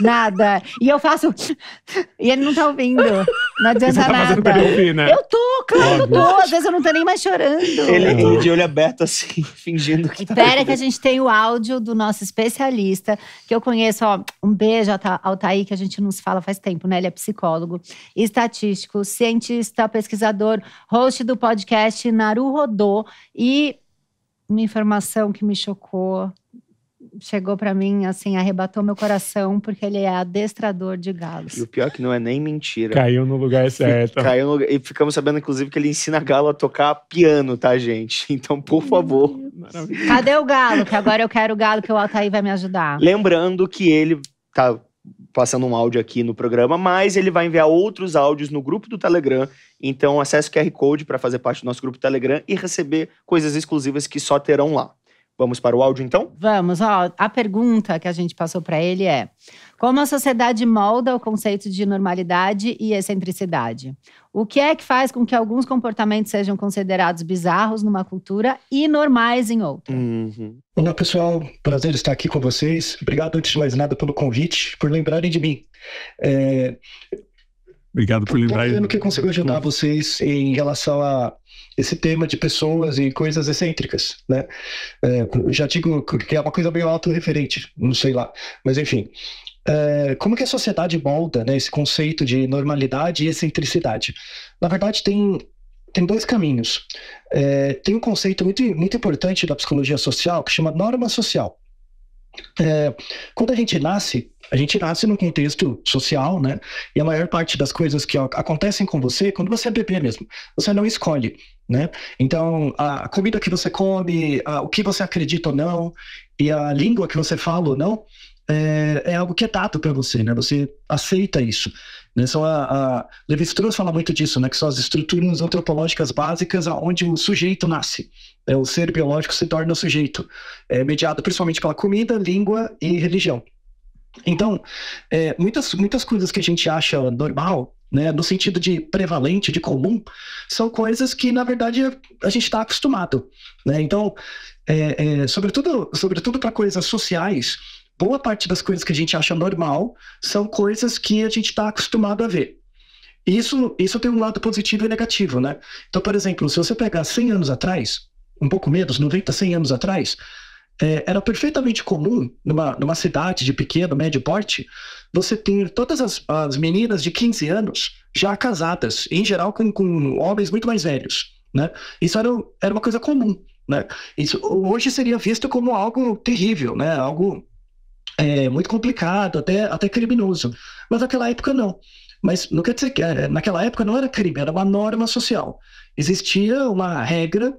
Nada. E eu faço. (laughs) E ele não tá ouvindo. Não (laughs) adianta tá ele nada. ouvir, né? Eu tô, claro, eu tô. Ou às vezes eu não tô nem mais chorando. Ele, ele
de olho aberto, assim, (laughs) fingindo que tá. Espera que a gente
tem o áudio do nosso especialista, que eu conheço, ó. Um beijo ao Thaí, que a gente não se fala faz tempo, né? Ele é psicólogo, estatístico, cientista, pesquisador, host do podcast Naru Rodô. E uma informação que me chocou chegou para mim, assim, arrebatou meu coração, porque ele é adestrador de galos. E o
pior é que não é nem mentira. Caiu no lugar certo. Caiu no... E ficamos sabendo, inclusive, que ele ensina galo a tocar piano, tá, gente? (laughs) Então, por favor. Cadê
o galo? Que agora eu quero o galo, que o Altair vai me ajudar.
Lembrando que ele tá passando um áudio aqui no programa, mas ele vai enviar outros áudios no grupo do Telegram. Então, acesse o QR Code para fazer parte do nosso grupo do Telegram e receber coisas exclusivas que só terão lá. Vamos para o áudio então?
Vamos, ó, a pergunta que a gente passou para ele é: como a sociedade molda o conceito de normalidade e excentricidade? O que é que faz com que alguns comportamentos sejam considerados bizarros numa cultura e normais em outra?
Uhum. Olá, pessoal. Prazer estar aqui com vocês. Obrigado, antes de mais nada, pelo convite, por lembrarem de mim. É... Obrigado por lembrar. Eu que consigo ajudar vocês em relação a esse tema de pessoas e coisas excêntricas, né? É, já digo que é uma coisa meio autorreferente, não sei lá, mas enfim. É, como que a sociedade molda né, esse conceito de normalidade e excentricidade? Na verdade, tem tem dois caminhos. É, tem um conceito muito, muito importante da psicologia social que chama norma social. É, quando a gente nasce, a gente nasce num contexto social, né? E a maior parte das coisas que acontecem com você, é quando você é bebê mesmo, você não escolhe, né? Então, a comida que você come, a, o que você acredita ou não, e a língua que você fala ou não, é, é algo que é dado para você, né? Você aceita isso. Né? São a, a... Levi-Strauss fala muito disso, né? que são as estruturas antropológicas básicas onde o sujeito nasce. Né? O ser biológico se torna o sujeito, é, mediado principalmente pela comida, língua e religião. Então, é, muitas, muitas coisas que a gente acha normal, né, no sentido de prevalente, de comum, são coisas que, na verdade, a gente está acostumado. Né? Então, é, é, sobretudo, sobretudo para coisas sociais, boa parte das coisas que a gente acha normal são coisas que a gente está acostumado a ver. Isso, isso tem um lado positivo e negativo, né? Então, por exemplo, se você pegar 100 anos atrás, um pouco menos, 90, 100 anos atrás, é, era perfeitamente comum, numa, numa cidade de pequeno, médio porte, você ter todas as, as meninas de 15 anos já casadas, em geral com, com homens muito mais velhos, né? Isso era, era uma coisa comum, né? Isso hoje seria visto como algo terrível, né? Algo é, muito complicado, até, até criminoso. Mas naquela época não. Mas não quer dizer que é, naquela época não era crime, era uma norma social. Existia uma regra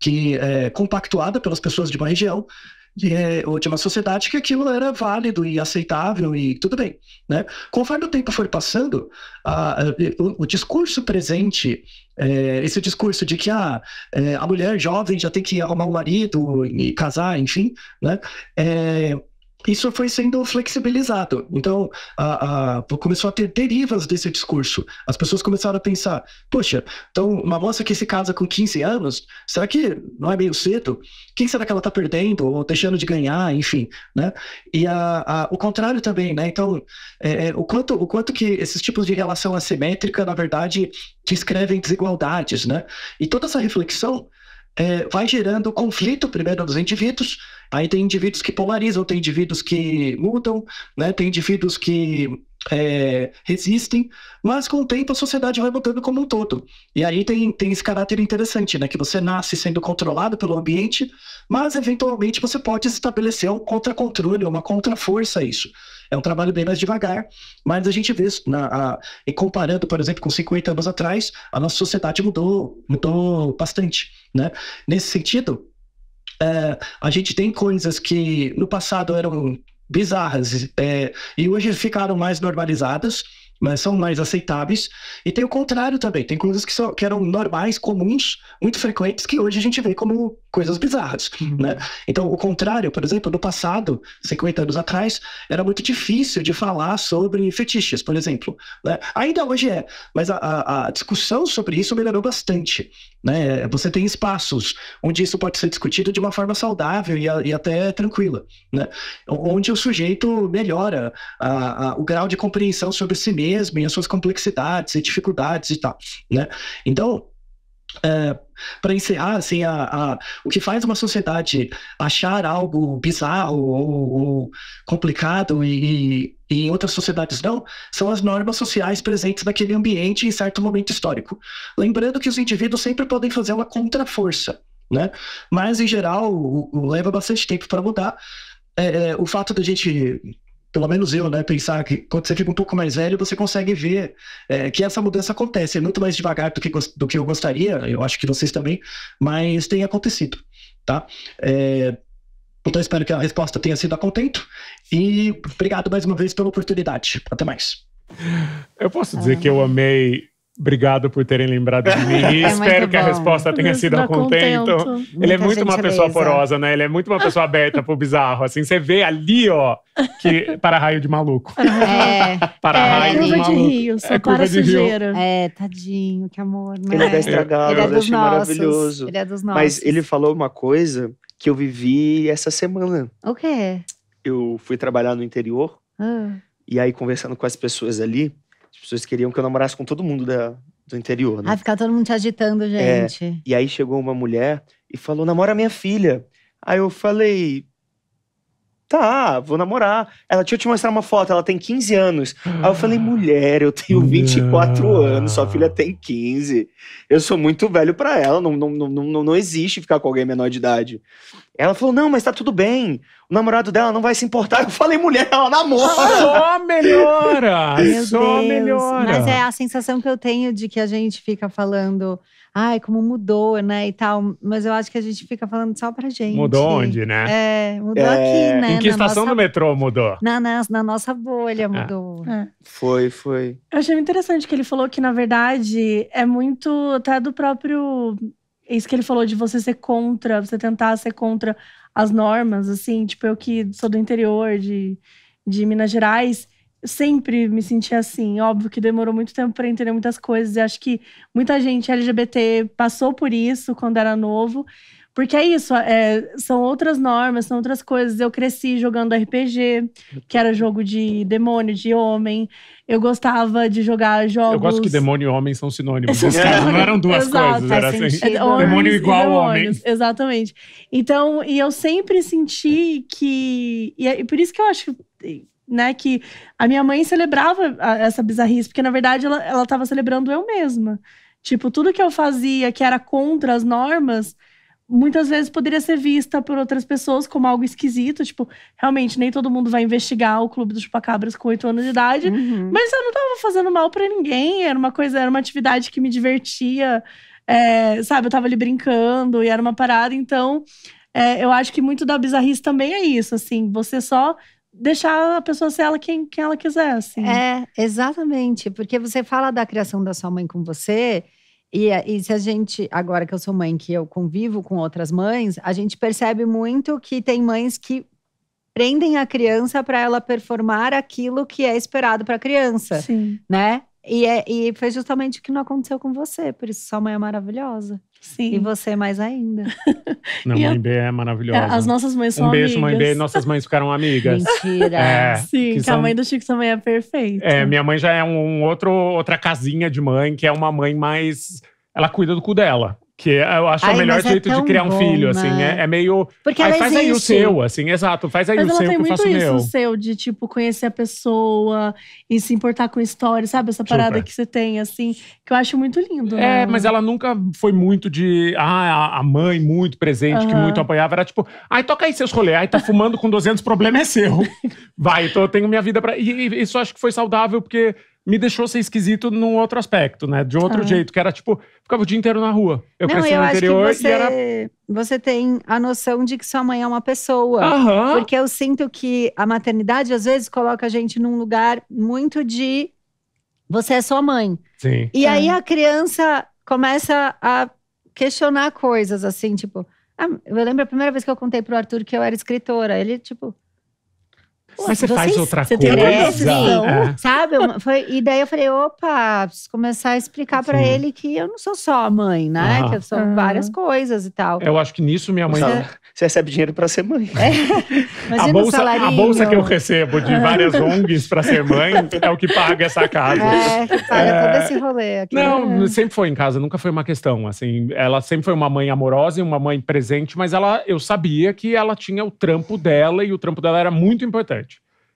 que é compactuada pelas pessoas de uma região de, é, de uma sociedade que aquilo era válido e aceitável e tudo bem. Né? Conforme o tempo for passando, a, a, o, o, discurso presente, é, esse discurso de que ah, é, a mulher jovem já tem que arrumar um marido e casar, enfim, né? É, isso foi sendo flexibilizado. Então, a, a, começou a ter derivas desse discurso. As pessoas começaram a pensar: poxa, então uma moça que se casa é com 15 anos, será que não é meio cedo? Quem será que ela está perdendo ou deixando de ganhar? Enfim, né? E a, o contrário também, né? Então, é, é, o quanto o quanto que esses tipos de relação assimétrica, na verdade, descrevem desigualdades, né? E toda essa reflexão é, vai gerando conflito primeiro nos indivíduos Aí tem indivíduos que polarizam, tem indivíduos que mudam, né? tem indivíduos que é, resistem, mas com o tempo a sociedade vai mudando como um todo. E aí tem, tem esse caráter interessante, né? Que você nasce sendo controlado pelo ambiente, mas eventualmente você pode estabelecer um contra-controle, uma contra-força a isso. É um trabalho bem mais devagar, mas a gente vê, na, a, e comparando, por exemplo, com 50 anos atrás, a nossa sociedade mudou, mudou bastante, né? Nesse sentido, é, a gente tem coisas que no passado eram bizarras é, e hoje ficaram mais normalizadas mas são mais aceitáveis. E tem o contrário também, tem coisas que, são, que eram normais, comuns, muito frequentes, que hoje a gente vê como coisas bizarras, uhum. né? Então, o contrário, por exemplo, no passado, 50 anos atrás, era muito difícil de falar sobre fetiches, por exemplo. Né? Ainda hoje é, mas a, a, a, discussão sobre isso melhorou bastante, né? Você tem espaços onde isso pode ser discutido de uma forma saudável e, a, e até tranquila, né? Onde o sujeito melhora o grau de compreensão sobre si mesmo, mesmo e as suas complexidades e dificuldades e tal, né? Então, é, para encerrar, assim, a, a, o que faz uma sociedade achar algo bizarro ou, ou complicado e, e, em outras sociedades não, são as normas sociais presentes naquele ambiente em certo momento histórico. Lembrando que os indivíduos sempre podem fazer uma contra-força, né? Mas, em geral, o, o leva bastante tempo para mudar. É, é, o fato da gente pelo menos eu, né, pensar que quando você fica um pouco mais velho, você consegue ver é, que essa mudança acontece, é muito mais devagar do que, do que eu gostaria, eu acho que vocês também, mas tem acontecido, tá? É, então espero que a resposta tenha sido a contento e obrigado mais uma vez pela oportunidade. Até mais. Eu posso dizer ah. que eu amei
Obrigado por terem lembrado de mim. (laughs) É espero que a resposta tenha sido a contento. contento. Ele é Muita é muito gentileza. uma pessoa porosa, né? Ele é muito uma pessoa aberta pro bizarro. Assim, você vê ali, ó, que (laughs) para raio de maluco.
É.
(laughs) para é, raio é, de maluco. É de rio, só é para sujeira.
É, tadinho, que amor. Ele tá é né? da estragada, ele é maravilhoso. Ele é dos nossos. Mas
ele falou uma coisa que eu vivi essa semana. O quê? Eu fui trabalhar no interior. Ah. E aí, conversando com as pessoas ali, as pessoas queriam que eu namorasse com todo mundo da, do interior, né? Ah, ficar todo mundo te agitando, é, gente. É, e aí chegou uma mulher e falou: namora minha filha. Aí eu falei. Tá, vou namorar. Ela, deixa eu te mostrar uma foto, ela tem 15 anos. Aí eu falei, mulher, eu tenho 24 anos, sua filha tem 15. Eu sou muito velho para ela, não, não, não, não, não existe ficar com alguém menor de idade. Ela falou, não, mas tá tudo bem o namorado dela não vai se importar. Eu falei, mulher, ela namora. Ah, só melhora!
Meu só Deus. melhora. Mas é
a sensação que eu tenho de que a gente fica falando, ai, como mudou, né? E tal. Mas eu acho que a gente fica falando só pra gente. Mudou onde, né?
É, mudou é... aqui, né? Em que estação nossa... do metrô mudou?
Na, na, na nossa bolha é. mudou. É. É.
Foi, foi.
Eu achei muito interessante que ele falou que, na verdade, é muito até do próprio isso que ele falou de você ser contra, você tentar ser contra as normas, assim, tipo, eu que sou do interior de, de Minas Gerais, sempre me senti assim. Óbvio que demorou muito tempo para entender muitas coisas, e acho que muita gente LGBT passou por isso quando era novo. Porque é isso, é, são outras normas, são outras coisas. Eu cresci jogando RPG, que era jogo de demônio, de homem. Eu gostava de jogar jogos. Eu gosto que
demônio e homem são sinônimos. Não eram duas Exato. coisas, era assim. (laughs)
demônio igual homem.
Exatamente. Então, e eu sempre senti que. E, é, por isso que eu acho né, que a minha mãe celebrava essa bizarrice, porque na verdade ela, estava celebrando eu mesma. Tipo, tudo que eu fazia que era contra as normas, muitas vezes poderia ser vista por outras pessoas como algo esquisito. Tipo, realmente, nem todo mundo vai investigar o clube dos chupacabras com oito anos de idade. Uhum. Mas eu não estava fazendo mal para ninguém. Era uma coisa, era uma atividade que me divertia. É, sabe, eu estava ali brincando e era uma parada. Então, é, eu acho que muito da bizarrice também é isso. Assim, você só deixar a pessoa ser ela quem, quem ela quiser, assim. É,
exatamente. Porque você fala da criação da sua mãe com você e, eh, e, se a gente, agora que eu sou mãe, que eu convivo com outras mães, a gente percebe muito que tem mães que prendem a criança para ela performar aquilo que é esperado para a criança, Sim. né? E, é, e foi justamente o que não aconteceu com você, por isso sua mãe é maravilhosa.
Sim. E você mais ainda. (laughs)
Não, e mãe B é maravilhosa. As nossas mães são amigas. Um beijo, amigas. mãe B. Nossas mães ficaram amigas. Mentira. É, Sim, que, são... a mãe do
Chico também é perfeita. É,
minha mãe já é um outro, outra casinha de mãe, que é uma mãe mais… Ela cuida do cu dela. Que é, eu acho Ai, o melhor é jeito é de criar bom, um filho, assim. Né? É, é meio. Porque aí, faz existe. aí o seu, assim, exato. Faz aí mas o seu que eu faço o meu. Mas ela tem muito isso
seu, de tipo, conhecer a pessoa e se importar com história, sabe? Essa parada Super. que você tem, assim, que eu acho muito lindo. É, né? É, mas ela
nunca foi muito de. Ah, a mãe muito presente, que muito apoiava. Era tipo, ai, toca aí seus rolês. Ai, tá fumando com 200, problema é seu. (laughs) Vai, então eu tenho minha vida pra. E, e isso acho que foi saudável, porque me deixou ser esquisito num outro aspecto, né? De outro ah. jeito, que era tipo, ficava o dia inteiro na rua.
Eu Não, cresci eu no interior você, e era.
Você tem a noção de que sua mãe é uma pessoa. Aham. Porque eu sinto que a maternidade, às vezes, coloca a gente num lugar muito de você é sua mãe.
Sim. E aí é. a
criança começa a questionar coisas, assim, tipo. Ah, eu lembro a primeira vez que eu contei pro Arthur que eu era escritora. Ele, tipo,
mas você faz outra você coisa. É, sim, é.
Sabe? Foi, e daí eu falei, opa, preciso começar a explicar para ele que eu não sou só a mãe, né? Ah. Que eu sou ah. várias coisas e tal. Eu
acho que nisso minha mãe. Você, você recebe dinheiro para ser mãe.
É. (laughs) A, bolsa, a bolsa que eu recebo de várias ONGs
para ser mãe é o que paga essa casa. É,
que paga é. todo esse rolê aqui. Não,
sempre foi em casa, nunca foi uma questão. Assim, ela sempre foi uma mãe amorosa e uma mãe presente, mas ela, eu sabia que ela tinha o trampo dela e o trampo dela era muito importante.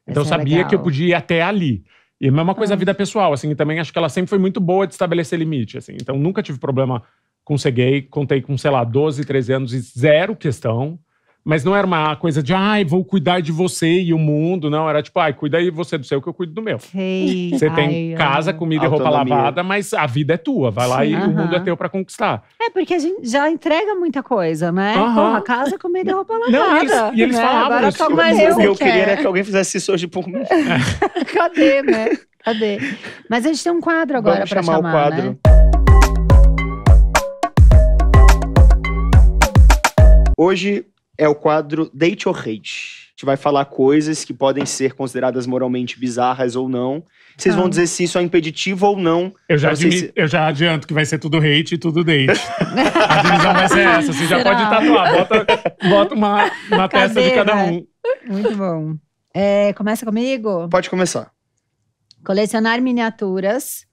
Então eu é sabia que eu podia ir até ali. E é a mesma coisa ah. a vida pessoal, assim, também acho que ela sempre foi muito boa de estabelecer limite, assim. Então nunca tive problema com ser gay, contei com, sei lá, 12, 13 anos e zero questão. Mas não era uma coisa de, ai, vou cuidar de você e o mundo. Não, era tipo, ai, cuida aí você do seu que eu cuido do meu. Sei. Você tem ai, casa, comida autonomia. e roupa lavada, mas a vida é tua. Vai lá Sim, e uh -huh. o mundo é teu para conquistar.
É, porque a gente já entrega muita coisa, né? Uh -huh. Porra, casa, comida e roupa lavada. Não, eles, e eles né? falavam isso. eu, que eu queria é. era que
alguém fizesse isso hoje por mim. É.
(laughs) Cadê, né? Cadê? Mas a gente tem um quadro agora para chamar, chamar o quadro. Né?
Hoje é o quadro Date or Hate. A gente vai falar coisas que podem ser consideradas moralmente bizarras ou não. Vocês ah. vão dizer se isso é impeditivo ou não. Eu já,
eu já adianto que vai ser tudo hate e tudo date. (laughs) a divisão vai ser essa. Você já Será? pode tatuar. Bota, bota uma, uma peça de cada né? um.
Muito bom. É, começa comigo? Pode começar. Colecionar miniaturas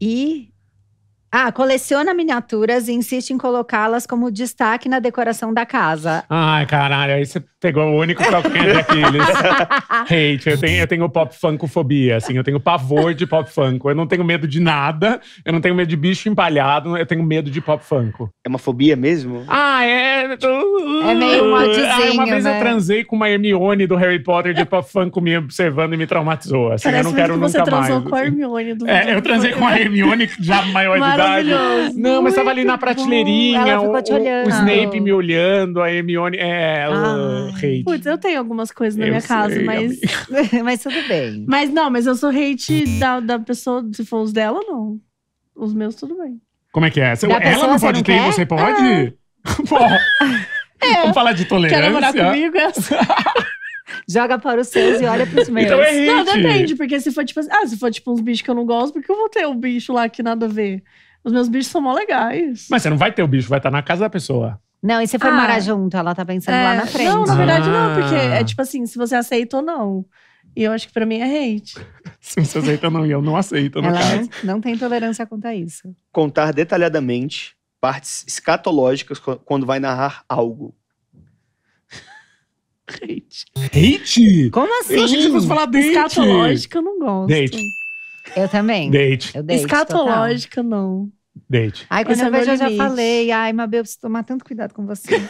e ah, coleciona miniaturas e insiste em colocá-las como destaque na decoração da casa.
Ai, caralho, aí você Pegou o único calcanhar daqueles. (laughs) Hate. Eu tenho, eu tenho pop funkofobia, assim. Eu tenho pavor de pop funko. Eu não tenho medo de nada. Eu não tenho medo de bicho empalhado. Eu tenho medo de pop funko. É uma fobia mesmo? Ah, é. É meio um ódiozinho, ah, Uma vez né? eu transei com uma Hermione do Harry Potter de pop funko me observando e me traumatizou. Assim, Parece eu não quero que você nunca mais. Você transou com a
assim. Hermione do É, eu transei com a Hermione já maior de idade. Não, mas tava ali na prateleirinha. O, o, Snape
me olhando, a Hermione. É, ah hate.
Putz, eu tenho algumas coisas na eu minha sei, casa, mas. (laughs) (laughs) mas tudo bem. Mas não, mas eu sou hate da, da pessoa, se for os dela, não. Os meus, tudo bem.
Como é que é? ela pessoa, não pode ter, e você pode?
Ah.
(laughs) É. Vamos falar de tolerância. Quer namorar comigo?
Joga para os seus e olha para os meus. Então é hate. Não, depende, porque se for tipo ah, se for tipo uns bichos que eu não gosto, porque eu vou ter um bicho lá que nada a ver. Os meus bichos são mó legais.
Mas você não vai ter o bicho, vai estar tá na casa da pessoa.
Não,
e você foi ah, morar junto, ela tá pensando é, lá na frente. Não, na verdade ah. não, porque é tipo ah. assim, se você aceita ou não. E eu acho que pra mim é hate.
(laughs) se você aceita ou não, e eu não aceito, no ela caso.
Não, não tem tolerância quanto a isso.
Contar detalhadamente partes escatológicas quando vai narrar algo.
Hate. Hate? Como assim? Eu achei que você fosse falar date. Escatológica eu não
gosto. Date. Eu também. Date. Eu date Escatológica total. não. Deite. Ai, quando Esse eu vejo, eu já falei. Ai, Mabel, preciso tomar tanto cuidado com você.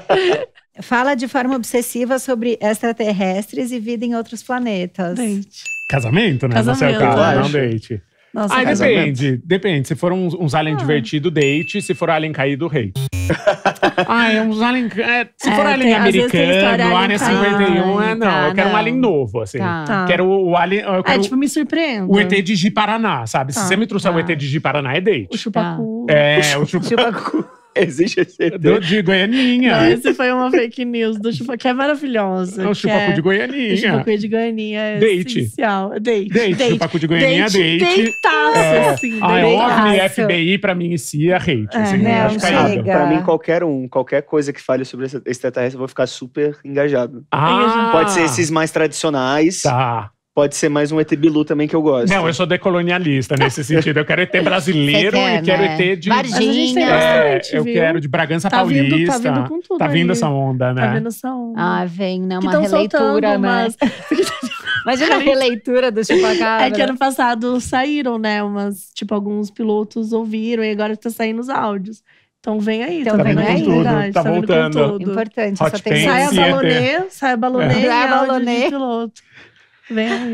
(laughs) Fala de forma obsessiva sobre extraterrestres e vida em outros planetas. Deite.
Casamento, né? Casamento, no não deite. Nossa, Ai, casamento. depende. Depende. Se for uns, uns alien ah. divertido, date. Se for alien caído, rei. (laughs) ah, é uns alien. É, se é, for é, alien americano, o alien 51, é, não. Tá, eu ah, quero não. um alien novo, assim. Tá. Quero o alien. É, quero é, tipo,
me surpreendo. O ET
de Ji Paraná, sabe? Tá, se você me trouxer o ET tá. de Ji Paraná, é date.
O chupacu.
É, (laughs) O chupacu. Existe esse ET. Do, de Goianinha. Não, esse
foi uma fake news do Chupacu, que é maravilhosa. É o Chupacu de Goianinha. Chupacu de Goianinha é date. essencial. Date. Date. date. Chupacu de Goianinha date. é date.
Deitaço, é. assim. Ah, é FBI, pra mim, inicia é hate.
É, assim, não, acho chega. É é pra mim, qualquer um, qualquer coisa que fale sobre esse extraterrestre, eu vou ficar super engajado. Ah. Pode ser esses mais tradicionais. Tá pode ser mais um ET
Bilu também que eu gosto. Não, eu sou decolonialista nesse (laughs) sentido. Eu quero ET brasileiro quer, e quero né? ET de. Varginha. É, eu quero de Bragança tá Paulista. Vindo, tá vindo com tudo. Tá vindo aí. essa onda, né? Tá vindo
essa onda. Ah,
vem, né? Uma releitura, soltando, né? mas. Imagina (laughs) (laughs) a releitura do Chupacabra. É que né? ano
passado saíram, né? Umas, tipo, alguns pilotos ouviram e agora tá saindo os áudios. Então vem aí, então tá vem aí. Tá tudo, verdade, tá, tá voltando. Importante, Hot essa tem...
a
balonê,
saia balonê, é. balonê, é. balonê. piloto.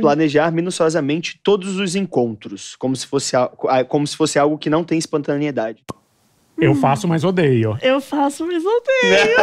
Planejar minuciosamente todos os encontros, como se, fosse, como se fosse algo que não tem espontaneidade.
Eu hum. faço,
mas odeio.
Eu faço, mas odeio.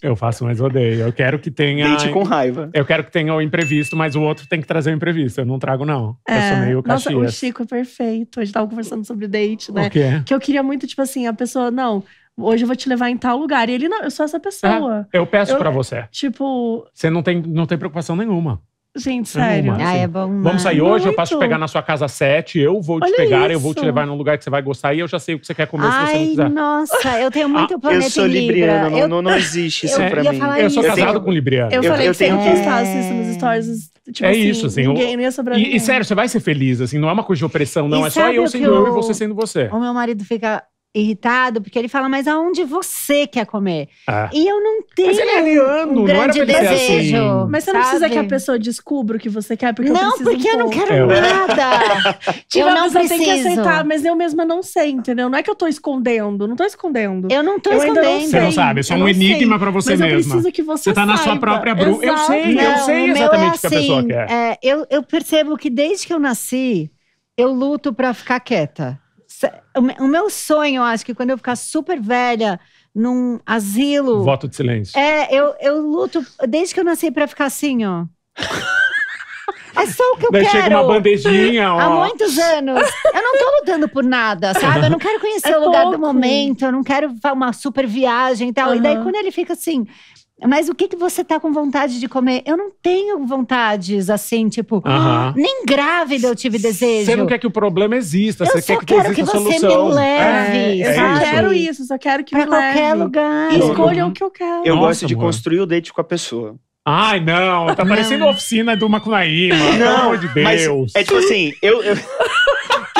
(laughs) eu faço, mas odeio. Eu quero que tenha. Dente com raiva. Eu quero que tenha o imprevisto, mas o outro tem que trazer o imprevisto. Eu não trago, não. É, eu sou meio Nossa, o Chico
é perfeito. A gente tava conversando sobre date, né? O quê? Que eu queria muito, tipo assim, a pessoa, não, hoje eu vou te levar em tal lugar. E ele, não, eu sou essa ah, pessoa. É, eu peço para você. Tipo.
Você não tem, não tem preocupação nenhuma.
Gente, sério. Nenhuma, ah, é bom. Mano. Vamos sair hoje,
Muito. eu passo te pegar na sua casa sete, eu vou Olha te pegar, isso. eu vou te levar num lugar que você vai gostar e eu já sei o que você quer comer Ai, se você não quiser.
Nossa, eu tenho ah, muito ah, planeta Eu sou libriana, Libra. não, não, (laughs) existe eu, isso eu pra mim. Eu sou isso. casado eu com libriana. Eu, eu falei eu que tenho que postasse isso nos stories. Tipo é assim, isso, assim. Ninguém, e,
e sério, você vai ser feliz, assim, não é uma coisa de opressão, não. E é só eu sendo eu e você sendo você. O
meu marido fica irritado, porque ele fala, mas aonde você quer comer? Ah. E eu não
tenho mas ele é ariano, um grande não assim. desejo. Assim. Mas você sabe? não precisa que a pessoa descubra o que você quer, porque não, eu porque um eu não quero
nada.
tipo, eu não preciso. (laughs) tem que aceitar, mas eu mesma não sei, entendeu? Não é que eu tô escondendo, não tô escondendo. Eu não tô eu escondendo. Não você não sabe, é só um enigma para você mas mesma. eu preciso que você
Você tá saiba. na sua própria bruxa. Eu sei, não, eu sei exatamente é o que a pessoa assim, quer.
É, eu,
eu percebo que desde que eu nasci, eu luto para ficar quieta. O meu sonho, eu acho que quando eu ficar super velha, num asilo. Voto de silêncio. É, eu, eu luto desde que eu nasci para ficar assim, ó. (laughs) É só o que eu Daí quero. Chega uma bandejinha, ó. Há muitos anos. Eu não tô lutando por nada, sabe? Eu não quero conhecer (laughs) é o lugar pouco. do momento, eu não quero uma super viagem e tal. Uhum. E daí, quando ele fica assim, mas o que, que você tá com vontade de comer? Eu não tenho vontades assim, tipo,
nem grávida eu tive desejo. Você não quer
que o problema exista, eu você quer que quero que você solução. me leve. É, é eu só quero
isso, só quero que pra me leve. qualquer lugar. Eu, Escolha o que eu quero.
Eu Nossa,
gosto de construir o date com a pessoa.
Ai, não, tá parecendo a oficina do Macunaíma. Não, pelo
amor de Deus. é tipo
assim,
eu... eu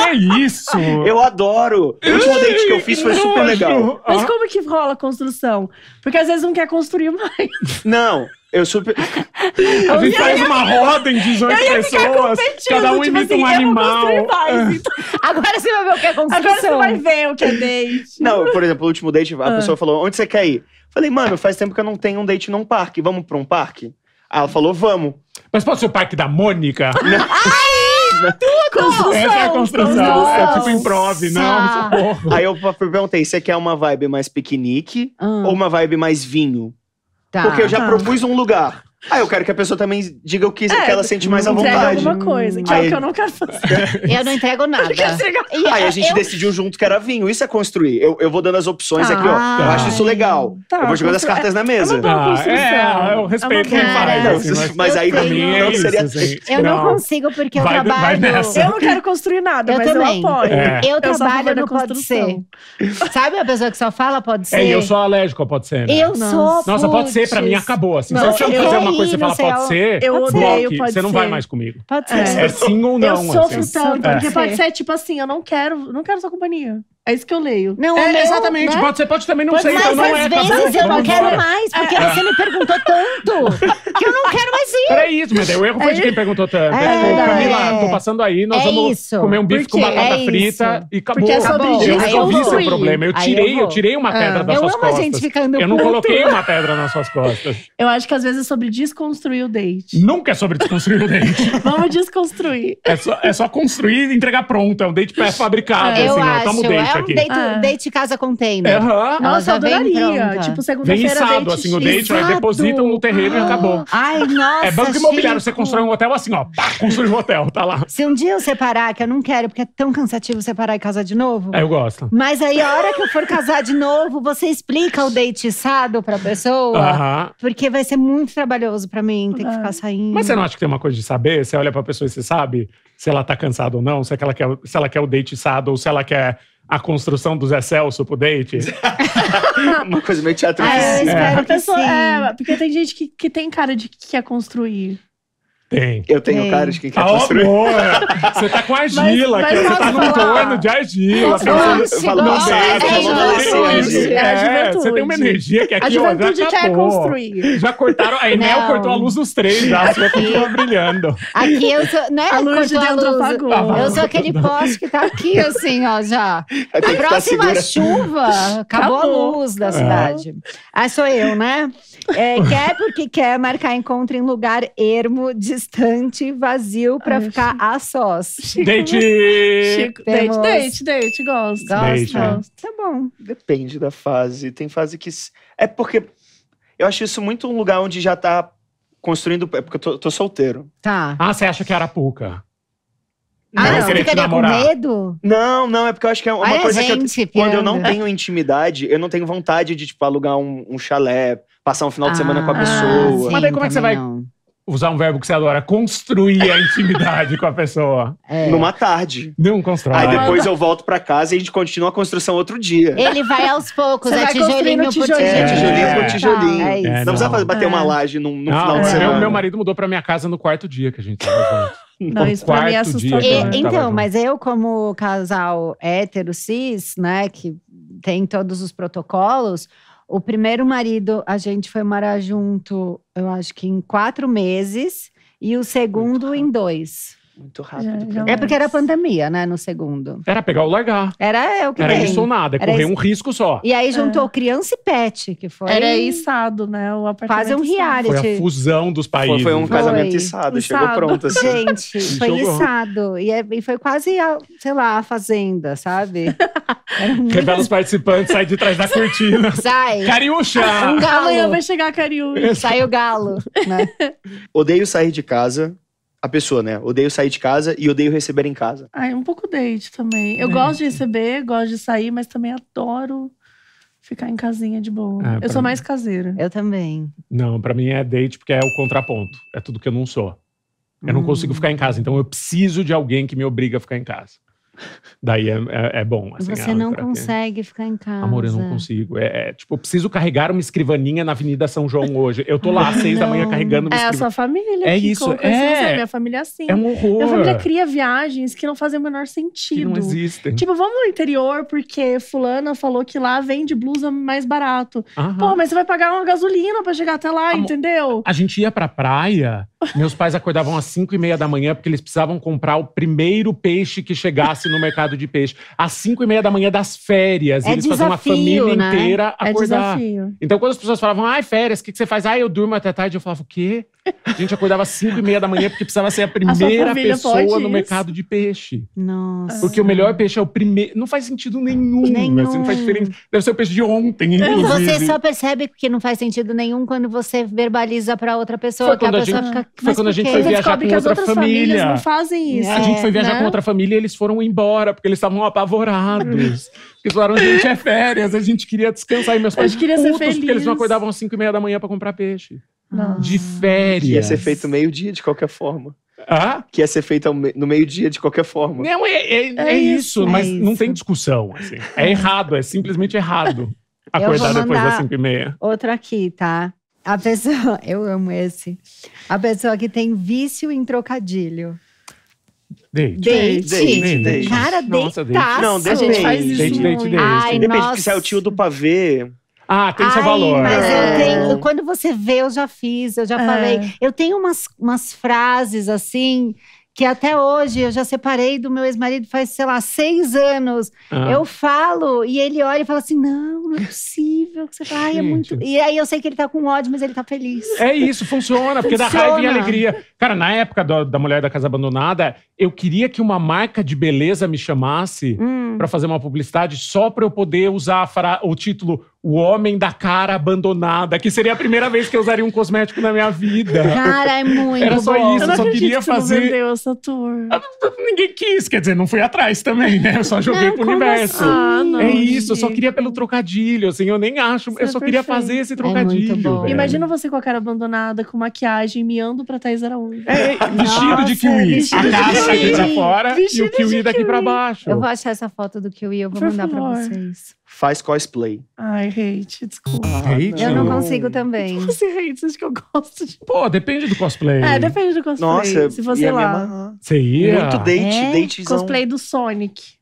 é isso? Eu adoro.
O último date que eu fiz foi super legal. Mas
como que rola a construção? Porque às vezes não quer construir mais.
Não, eu super. A gente faz uma roda em 18 pessoas, cada um imita um tipo assim, animal. Então.
Agora você vai ver o que é construção. Agora você vai ver o que é date.
Não, por exemplo, o último date, a ah. pessoa falou: onde você quer ir? Falei, mano, faz tempo que eu não tenho um date num parque. Vamos pra um parque? Aí ela falou: vamos.
Mas pode ser o parque da Mônica?
Não.
(laughs) Construção, Essa é a construção. É construção. É tipo
improv, não, socorro. É Aí eu perguntei, você quer uma vibe mais piquenique hum. ou uma vibe mais vinho? Tá. Porque eu já tá. propus um lugar. Ah, eu quero que a pessoa também diga o que, é, que ela é, sente mais à vontade. alguma coisa, que aí, é o que eu não
quero fazer. (laughs) Eu não entrego nada. Aí ah, a gente eu... decidiu
junto que era vinho. Isso é construir. Eu, eu vou dando as opções ah, aqui, ó. Eu acho isso legal. Tá, eu vou jogando as cartas é, na é mesa. Tá, é, eu respeito quem faz. Assim, mas aí pra mim é isso. Assim, eu não
consigo porque eu trabalho. Eu não quero construir nada, mas eu apoio. Eu trabalho no pode
ser. Sabe a pessoa que só fala pode ser? É, eu sou
alérgico pode ser. Né? Eu sou. Nossa, pode ser, pra mim acabou. Assim, se eu fazer uma coisa que você fala, pode ser, eu pode odeio, pode ser. você não vai mais comigo. Pode ser. É, é sim ou não. Eu sofro assim. tanto, porque é.
pode
ser tipo assim, eu não quero, não quero sua companhia. É isso que eu leio. Não, é, eu, exatamente. Né? Pode, você pode também não pois, ser, mas então não às é. Tá vezes tá eu não quero mais, porque é.
você me perguntou tanto
que eu não quero mais ir. Peraí, isso,
mas o erro foi de quem perguntou tanto. É, é, tipo, Camila, tô passando aí, nós é vamos isso. comer um bife com batata é frita isso. e acabou. Porque é sobre isso. Eu resolvi seu problema. Eu tirei, eu, eu tirei uma ah, pedra ah. das eu suas costas. Eu amo a gente ficando Eu não coloquei uma pedra nas suas costas.
Eu acho que às vezes é sobre desconstruir o date.
Nunca é sobre desconstruir o date. (laughs)
Vamos desconstruir.
É só, é só construir e entregar pronto. É um date pré-fabricado. É. assim, ó, tamo date deixa aqui. Date, ah.
date casa container. Uhum. Nossa, eu adoraria. Tipo, segunda-feira. Vem sábado,
assim, o date, aí depositam no terreno ah. e acabou. Ai, (laughs) nossa. É banco imobiliário, você constrói um hotel assim, ó. Pá, um hotel, tá lá.
Se um dia eu separar, que eu não quero, porque é tão cansativo separar e casar de novo. É, eu gosto. Mas aí, a hora que eu for casar de novo, você explica o date sábado pra pessoa. Aham. Porque vai ser muito trabalhoso pra mim ter que ficar ah. saindo. Mas você não acha que
tem uma coisa de saber? Você olha pra pessoa e você sabe se ela tá cansada ou não, se é ela quer, se ela quer o date sábado ou se ela quer a construção do Excel, Celso pro date? (laughs) Uma coisa meio teatral. É, eu é. espero é. que sim.
É, porque tem gente que, que tem cara de que quer construir.
Tem. Eu tenho Tem. caras que quer ah, construir. Amor, (laughs) você tá com argila mas, mas você tá no torno de argila. Assim, Nossa, falo, não é, é, é você tem uma energia que aqui a ó, já quer construir. Já cortaram, a Enel cortou a luz dos três, já, você continua brilhando. Aqui eu
sou, é A luz de dentro tá apagou. Ah, eu sou aquele poste que tá aqui, assim, ó, já. É, a próxima chuva, acabou, a luz da é. cidade. aí Ah, sou eu, né? É, quer porque quer marcar encontro em lugar ermo de distante, vazio, para ficar Chico. a sós. Date! Chico, Temos... date,
date, date, gosto.
gosto. É. Tá bom.
Depende da fase. Tem fase que. É porque eu acho isso muito um lugar onde já tá construindo. É porque eu tô, tô solteiro. Tá. Ah, você acha que era é arapuca? Não, ah, não, você ficaria com medo? Não, não, é porque eu acho que é uma Olha coisa gente, que eu, quando eu não tenho intimidade, eu não tenho vontade de, tipo, alugar um, um chalé, passar
um final de ah, semana ah, com a pessoa. Sim, Mas como é que você vai não usar um verbo que você adora, construir a intimidade com a pessoa. É. Numa tarde. Não constrói. Aí depois eu volto pra casa e a gente continua a construção outro dia.
Ele vai aos poucos, você é tijolinho por tijolinho.
É, tijolinho por é. tijolinho. Ah, é é, não, é não, não precisa bater uma laje no, num não, final de semana. Meu, marido mudou pra minha casa no quarto dia que a gente tava junto.
Não, no isso pra mim é assustador. E, então, mas
eu, como casal hétero, cis, né, que tem todos os protocolos, o primeiro marido, a gente foi morar junto, eu acho que em quatro meses, e o segundo em dois. Muito rápido. Já, já é porque era pandemia, né? No segundo. Era
pegar ou largar.
Era é, o que Era isso ou nada, é correr um risco só. E aí juntou é. criança e pet, que foi. Era içado, né? O Quase um reality. Foi a
fusão dos países. Foi, foi um foi. casamento içado, chegou pronto. Assim. Gente, (laughs) foi
içado. E, é, e foi quase, a, sei lá, a fazenda, sabe?
(laughs)
Revela os participantes, sai de trás da cortina. Sai. Cariúcha! Um galo. Amanhã vai
chegar a Cariúcha. Sai o galo. Né?
Odeio sair de casa a pessoa, né? Odeio sair de casa e odeio receber em casa.
Ah, é um pouco date também. Eu é. gosto de receber, gosto de sair, mas também adoro ficar em casinha de boa. É, eu sou mim... mais caseira. Eu também.
Não, para mim é date porque é o contraponto. É tudo que eu não sou. Eu hum. não consigo ficar em casa, então eu preciso de alguém que me obriga a ficar em casa. Daí é, é, é bom. Assim, Você não assim, é
consegue ficar em casa. Amor, eu não
consigo. É, é, tipo, eu preciso carregar uma escrivaninha na Avenida São João hoje. Eu tô lá às seis da manhã carregando uma É a sua
família. É isso. É. é. Minha família é assim. É um horror. Minha família cria viagens que não fazem o menor sentido. Que não existem. Tipo, vamos no interior porque fulana falou que lá vende blusa mais barato. Aham. Pô, mas você vai pagar uma gasolina pra chegar até lá, Amor, entendeu?
A gente ia pra praia, meus pais acordavam às cinco e meia da manhã porque eles precisavam comprar o primeiro peixe que chegasse no mercado de peixe às 5 e meia da manhã das férias. É eles desafio, faziam a família né? inteira é acordar. É então, quando as pessoas falavam, ai, férias, o que, que você faz? Ah, eu durmo até tarde. Eu falava, o quê? A gente acordava às 5 e meia da manhã porque precisava ser a (laughs) primeira a pessoa no mercado de peixe. Nossa. Porque o melhor peixe é o primeiro. Não faz sentido nenhum. Assim, nenhum. Assim, não faz diferença. Deve ser o peixe de ontem. Você
só percebe que não faz sentido nenhum quando você verbaliza pra outra pessoa. Foi quando a, a, gente, fica, foi quando a gente foi viajar com né? outra família. não fazem isso. É, a gente foi viajar né? com outra
família e eles foram em embora, porque eles estavam apavorados. Uhum. Eles falaram, gente, é férias, a gente queria descansar. E meus pais queria putos, ser feliz. porque eles não acordavam às 5 e meia da manhã para comprar peixe. De férias. Ia ser
feito meio-dia, de qualquer forma. Ah? Que ia
ser feito no meio-dia, de qualquer forma. Não, é, é, é, é isso, é mas não tem discussão. Assim. É errado, é simplesmente errado (laughs) acordar depois das 5 e meia.
Outra aqui, tá? A pessoa, (laughs) eu amo esse. A pessoa que tem vício em trocadilho.
Date. Date. Cara, Nossa, Não, date, date. Faz isso date,
date, date, Depende nossa. se
é o tio do pavê. Ah, tem Ai, seu valor. Mas eu é.
tenho. Quando você
vê, eu já fiz, eu já é. falei. Eu tenho umas, umas frases assim que até hoje eu já separei do meu ex-marido faz, sei lá, seis anos. Ah. Eu falo e ele olha e fala assim: não, não é possível. Você fala, Ai, é muito. E aí eu sei que ele tá com ódio, mas ele tá feliz. É isso, funciona, porque funciona. dá raiva e alegria.
Cara, na época do, da Mulher da Casa Abandonada, eu queria que uma marca de beleza me chamasse hum. para fazer uma publicidade só para eu poder usar o título o homem da cara abandonada, que seria a primeira vez que eu usaria um cosmético na minha vida. Cara, é muito Era só bom. isso, eu não só queria que fazer. Meu
Deus, tour.
Ninguém quis, quer dizer, não fui atrás também, né? Eu só joguei não, pro universo. Assim? Ah, não, é isso, eu só queria pelo trocadilho, assim, eu nem acho, eu é só queria fazer esse é trocadilho. É Imagina
você com a cara abandonada, com maquiagem, miando pra Thais Araújo. É, é
vestido Nossa, de kiwi. A caixa aqui pra fora vestido e o kiwi daqui kiwi. pra baixo. Eu
vou achar essa foto do kiwi, eu vou Por mandar favor. pra vocês
faz cosplay.
Ai, hate, desculpa. Ah, hate? Eu não, consigo hum. também. Você hate, acho que eu gosto de.
Pô, depende do cosplay. É, depende do cosplay. Nossa, se você lá. Ah. Você ia. Muito date, é? datezão. Cosplay
do Sonic.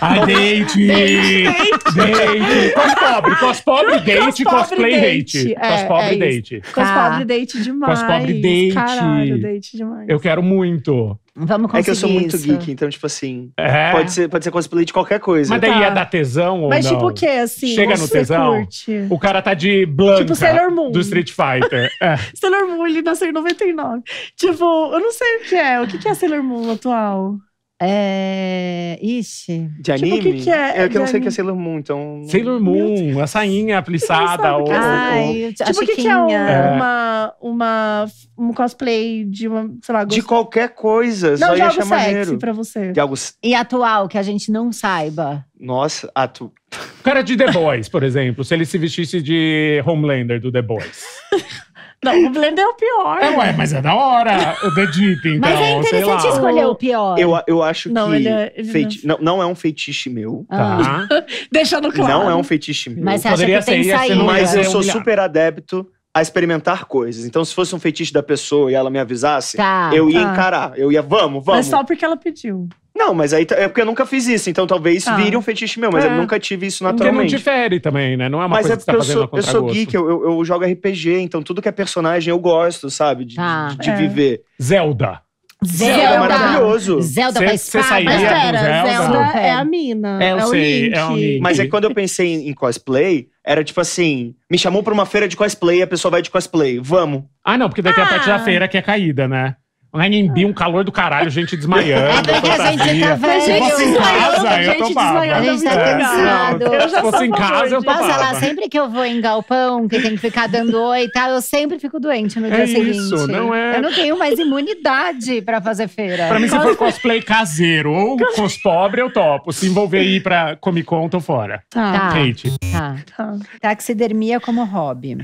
Ai, (laughs) date! date!
date. Cospobre, cospobre, date, cosplay, date. Cospobre, é, é date.
Cospobre, tá. date demais. Cospobre, date. Caralho, date demais.
Eu quero muito.
Vamos conseguir. É que eu sou muito geek, então, tipo assim. É. Pode, ser, pode ser cosplay de qualquer coisa. Mas daí tá. ia é dar
tesão ou Mas não? tipo o que, assim? Chega no tesão. Curte. O cara tá de Blanca. Tipo Sailor Moon. Do Street Fighter. (laughs) é.
Sailor Moon, ele nasceu em 99. Tipo, eu não sei o que é. O que é Sailor Moon atual? É. Ixi. De tipo, anime? Tipo, que que é? é que eu não sei
o que é Sailor Moon, então. Sailor Moon, a sainha plissada. É ou, Ai, Tipo, o que, que é, um, é,
Uma, uma, um cosplay de uma, sei lá, De qualquer coisa.
Não, só de algo sexy pra
você. De algo... E atual, que a gente não saiba.
Nossa,
atu. (laughs) Cara de The Boys, por exemplo, se ele se vestisse de Homelander do The Boys.
(laughs) Não, o Blender é o pior. É,
ué, mas é da hora o The Deep, então. Mas é então, interessante
escolher o pior. Eu, eu acho não, que. Ele é, ele feiti...
não... não. é um feitiço meu. Ah.
Tá. (laughs) Deixando claro. Não é um feitiço meu. Mas Poderia
ser, saída. Mas eu sou super adepto a experimentar coisas. Então, se fosse um feitiço da pessoa e ela me avisasse, tá, eu ia tá. encarar. Eu ia, vamos, vamos. Mas só
porque ela pediu.
Não, mas aí é porque eu nunca fiz isso, então talvez ah. vire um fetiche meu, mas é. eu
nunca
tive isso naturalmente. Porque não difere também, né? Não é uma mas coisa é tá porque que tá fazendo eu sou, eu sou geek, eu, eu, eu, jogo
RPG,
então tudo que é personagem eu gosto, sabe? De, ah. de, de é. viver.
Zelda.
Zelda. Zelda é é maravilhoso. Zelda cê, vai espada. mas
pera, Zelda? É. é a mina. É, o é sei, Link. É um Link. Mas é
quando eu pensei em, em cosplay, era tipo assim: me chamou pra uma feira de cosplay, a pessoa vai
de cosplay, vamos. Ah, não, porque daqui ah. a parte da ah. feira que é caída, né? Lá é em ah. um calor do caralho, gente desmaiando. É (laughs) porque a gente tá velho. Se fosse é. em casa, eu A gente tá
cansado. Se fosse em casa, eu topava. Nossa, lá, sempre que eu vou em galpão, que tem que ficar dando oi e tal, eu sempre fico doente no é dia é seguinte. isso, não é… Eu não tenho mais imunidade pra fazer feira. Pra mim, se for
cosplay caseiro ou cos pobre, eu topo. Se envolver ir pra Comic Con, tô fora. Tá. Kate.
Tá. tá. Taxidermia como hobby.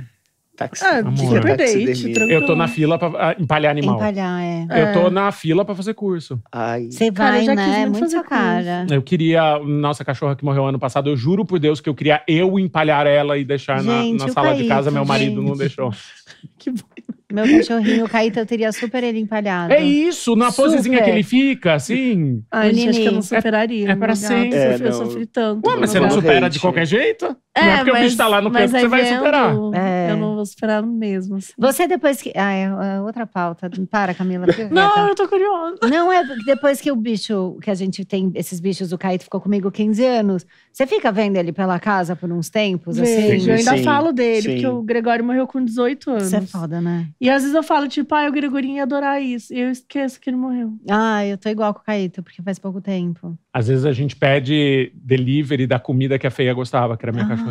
Táxi. Ah, amor. Dependente, tranquilo. Eu tô na fila
pra ah, empalhar animal. Empalhar,
é. Eu tô é.
na fila pra fazer curso. Ai. Você
Cara, vai, já né? quis né? É muito fazer sua cara.
Eu queria. Nossa cachorra que morreu ano passado, eu juro por Deus que eu queria eu empalhar ela e deixar na- Gente, na, sala de casa. Meu marido não deixou. (laughs)
Que bom. Meu cachorrinho, o Caíto, eu teria super ele empalhado. É isso, na Super. posezinha
que ele fica, assim. Ai, gente, acho que eu não superaria. É- é pra sempre. Eu é, sofri- Eu sofri
tanto. Ué, mas você não
supera de qualquer jeito? É, não é, é porque mas, o bicho tá lá no canto que você vai vendo, superar.
É. Eu não vou superar mesmo. Assim. Você
depois que. Ah, é, é outra pauta. Para, Camila. (laughs) não, eu tô curiosa. Não é depois que o bicho, que a gente tem, esses bichos, o Caíto ficou comigo 15 anos. Você fica vendo ele pela casa por uns tempos, assim? Sim, eu ainda sim, falo dele, sim. porque o
Gregório morreu com 18 anos. Isso é foda, né? E às vezes eu falo, tipo, ah, o Gregorinho ia adorar isso. E eu esqueço que ele morreu. Ah, eu tô igual com o Caíto, porque faz pouco tempo.
Às vezes a gente pede delivery da comida que a Feia gostava, que era minha ah. cachorra.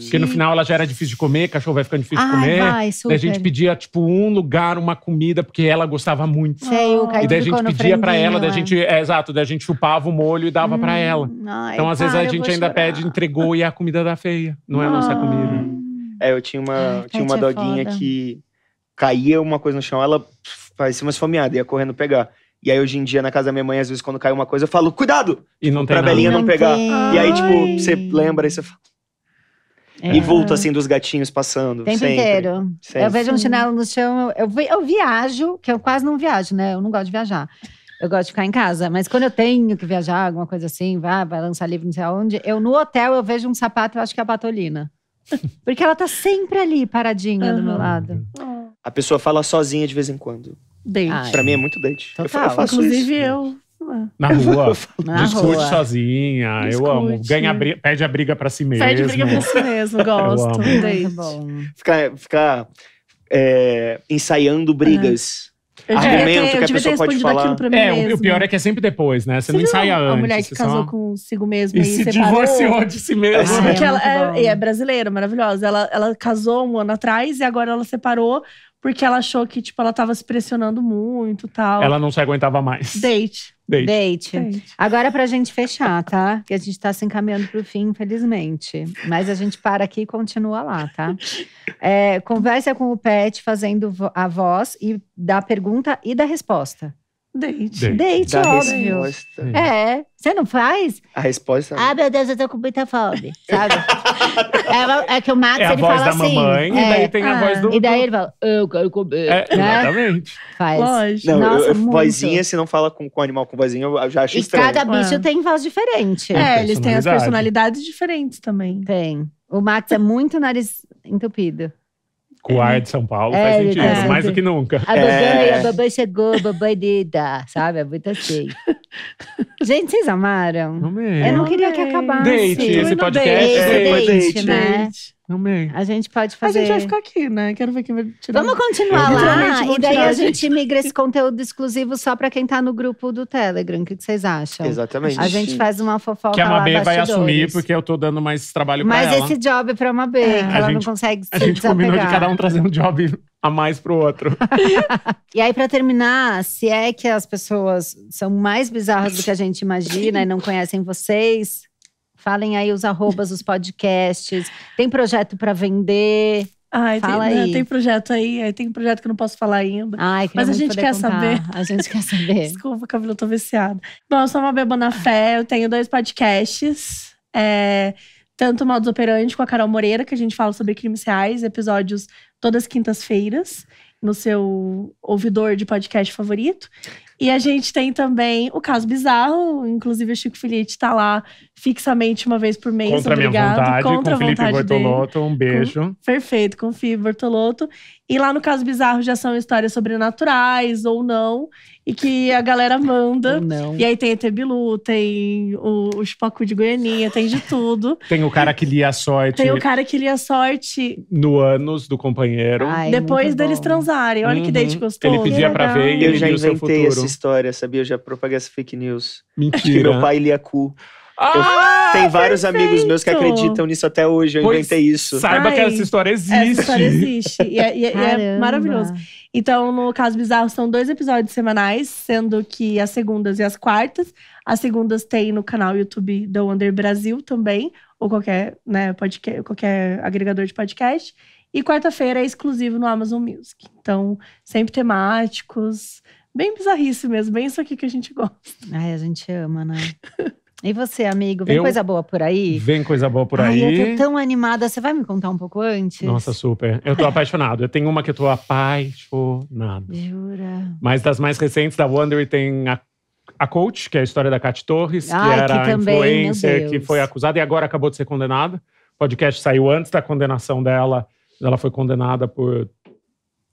Porque no final ela já era difícil de comer, cachorro vai ficando difícil Ai, de comer. Vai, daí a gente pedia, tipo, um lugar, uma comida, porque ela gostava muito. Sei, é, o e daí a gente pedia pra ela, daí a né? gente. É, exato, daí a gente chupava o molho e dava hum, pra ela. Ai, então, às vezes, a gente ainda chorar. pede, entregou e é a comida da feia. Não é a nossa comida. É, eu tinha uma, Ai, tinha uma é doguinha é que
caía uma coisa no chão, ela parecia uma esfomeada, ia correndo pegar. E aí, hoje em dia, na casa da minha mãe, às vezes, quando cai uma coisa, eu falo, cuidado!
E não tem Pra nada. Belinha não, não pegar. Tem.
E aí, tipo, você lembra e você fala, é. E vulto, assim, dos gatinhos passando. Tempo sempre,
inteiro. Sempre. Eu vejo um chinelo
no chão, eu, eu viajo, que eu quase não viajo, né? Eu não gosto de viajar. Eu gosto de ficar em casa, mas quando eu tenho que viajar, alguma coisa assim, vai, vai lançar livro, não sei aonde, eu no hotel eu vejo um sapato, eu acho que é a Batolina. (laughs) Porque ela tá sempre ali, paradinha uhum. do meu lado.
A pessoa fala sozinha de vez em quando.
Dente. Ai. Pra
mim é muito dente. Total. Eu, eu
faço
Inclusive isso, eu. Né?
Na rua. Na discute rua. sozinha. Discute. Eu amo. Ganha, pede a briga pra si mesmo. Pede briga pra si mesmo, (laughs) gosto. É
bom.
Ficar, ficar é, ensaiando brigas. É.
Eu argumento que a pessoa pode falar.
Pra
mim é, o pior é
que é sempre depois, né? Você, você não ensaia antes. A mulher que casou só...
consigo mesma e, e se separou. divorciou
de si mesma. Ah, é, é ela é,
é, brasileira, maravilhosa. Ela, ela casou um ano atrás e agora ela separou porque ela achou que tipo ela tava se pressionando muito, tal. Ela não
se aguentava mais.
Date. Date. Date. Date. Agora, pra gente fechar, tá? Que a gente tá se encaminhando pro
fim, infelizmente. Mas a gente para aqui e continua lá, tá? (laughs) É, conversa com o pet fazendo a voz e da pergunta e da resposta. Dente, dente óbvio. resposta. É. Você não faz?
A resposta. É ah,
meu Deus, eu tô com muita fome, sabe? é, (laughs) é que o Max, É a voz da assim, mamãe e é. daí tem a ah. voz do. E daí ele fala, eu quero comer, É, né? exatamente.
Faz. Lógico. Não, Nossa, eu- muito. vozinha, se não fala com, com animal com vozinha, eu já acho E estranho. cada bicho É.
tem voz diferente. É, eles têm as personalidades diferentes também. Tem. O Max é muito nariz entupido
com o ar é. de São Paulo é, faz sentido, mais do que nunca. A babãe, é. a babãe
chegou, a babãe dar, sabe? É muito assim. Gente, vocês amaram? Amei. Eu não queria amei. que acabasse. Date, esse podcast. Date, é, date, date, né? date. Amei. A gente pode fazer. A gente vai ficar aqui, né? Quero ver quem vai tirar. Vamos continuar lá. E daí a gente migra esse conteúdo exclusivo só pra quem tá no grupo do Telegram. O que vocês acham? Exatamente. A gente faz uma fofoca. Que a Mabê vai assumir,
porque eu tô dando mais trabalho pra Mas ela. Mas esse
job é pra Mabê, é. que ela gente, não consegue se A gente desapegar. combinou de cada um trazer
um job a mais pro outro. (laughs)
e aí, para terminar, se é que as pessoas são mais bizarras do que a gente imagina e não conhecem vocês, Falem aí os arrobas, os podcasts. Tem projeto para vender? Ai, Fala tem, né, aí. tem
projeto aí, tem projeto que eu não posso falar ainda. Ai, Mas a gente quer contar. saber.
A gente quer saber. (laughs)
Desculpa, Camila, eu tô viciada. Bom, eu sou uma beba na fé, eu tenho dois podcasts. É, tanto Modus Operante com a Carol Moreira, que a gente fala sobre crimes reais, episódios todas quintas-feiras, no seu ouvidor de podcast favorito. E a gente tem também o caso bizarro, inclusive o Chico Filhete está lá fixamente uma vez por mês. Contra obrigado. minha vontade, Contra com a Felipe vontade Bortolotto,
dele. um beijo. Com,
perfeito, com o Felipe Bortolotto. E lá no caso bizarro já são histórias sobrenaturais ou não, e que a galera manda. Não. E aí tem Tebilu, tem o, o Chupacu de Goianinha, tem de tudo.
(laughs) tem o cara que lia a sorte. Tem o cara
que lia a sorte.
No ânus do companheiro. Ai,
Depois deles transarem. Olha uhum. que date uhum. gostoso. Ele pedia pra ver e ele
já viu o seu futuro história, sabia? Eu já propaguei essa fake news. Mentira. Que meu pai lia cu. Ah, eu, tem vários perfeito. amigos meus que acreditam nisso até hoje. Eu pois inventei isso. Saiba Ai, que essa história existe. Essa história
existe. E é, e é, é maravilhoso. Então, no caso bizarro, são dois episódios semanais, sendo que as segundas e as quartas. As segundas tem no canal YouTube do Under Brasil também, ou qualquer, né, podcast, qualquer agregador de podcast. E quarta-feira é exclusivo no Amazon Music. Então, sempre temáticos bem bizarrice mesmo, bem isso aqui que a gente gosta.
Ai, a gente ama, né?
E você, amigo, vem eu, coisa boa por aí?
Vem coisa boa por Ai, aí. Eu tô
tão animada. Você vai me contar um pouco antes? Nossa,
super. Eu tô apaixonado. Eu tenho uma que eu tô apaixonado. Jura? Mas das mais recentes da Wonder tem a, a Coach, que é a história da Cat Torres, Ai, que era que também, influencer, que foi acusada e agora acabou de ser condenada. O podcast saiu antes da condenação dela. Ela foi condenada por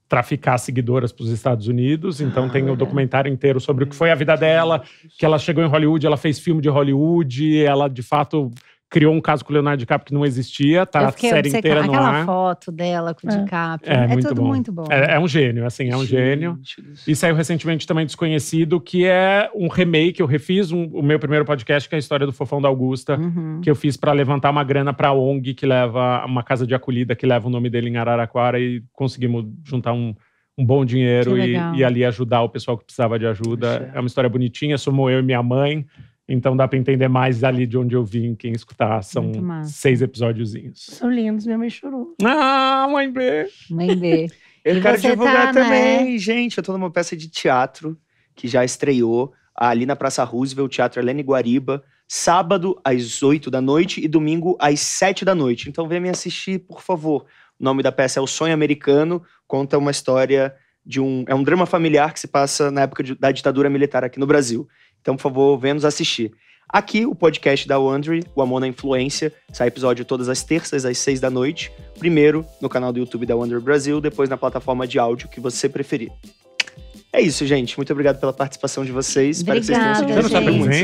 traficar seguidoras para os Estados Unidos. Então ah, tem o um ah, é. documentário inteiro sobre o que foi a vida dela, que ela chegou em Hollywood, ela fez filme de Hollywood, ela de fato criou um caso com o Leonardo DiCaprio que não existia, tá a série inteira no ar. Aquela
foto dela com o é. DiCaprio, é, é, é
muito tudo bom. muito bom. É, é, um gênio, assim, é um Gente, gênio. E saiu recentemente também Desconhecido, que é um remake, eu refiz um, o meu primeiro podcast, que é a história do Fofão da Augusta, uhum. que eu fiz para levantar uma grana pra ONG, que leva uma casa de acolhida, que leva o nome dele em Araraquara, e conseguimos juntar um um bom dinheiro e, e, ali ajudar o pessoal que precisava de ajuda. Poxa. É uma história bonitinha, sou eu e minha mãe. Então dá para entender mais ali de onde eu vim, quem escutar. São seis episódiozinhos.
São lindos, minha mãe chorou.
Ah, mãe B! Mãe
B. (laughs) eu e quero divulgar tá, também, né? gente. Eu tô numa peça de teatro que já estreou ali na Praça Roosevelt, Teatro Helene Guariba. Sábado às oito da noite e domingo às sete da noite. Então venha me assistir, por favor. O nome da peça é O Sonho Americano, conta uma história de um. É um drama familiar que se passa na época de, da ditadura militar aqui no Brasil. Então, por favor, venha nos assistir. Aqui, o podcast da Wandry, O Amor na Influência, sai episódio todas as terças às seis da noite. Primeiro no canal do YouTube da Wandry Brasil, depois na plataforma de áudio que você preferir. É isso, gente. Muito obrigado pela participação de
vocês. Obrigada, Espero que vocês tenham se divertido.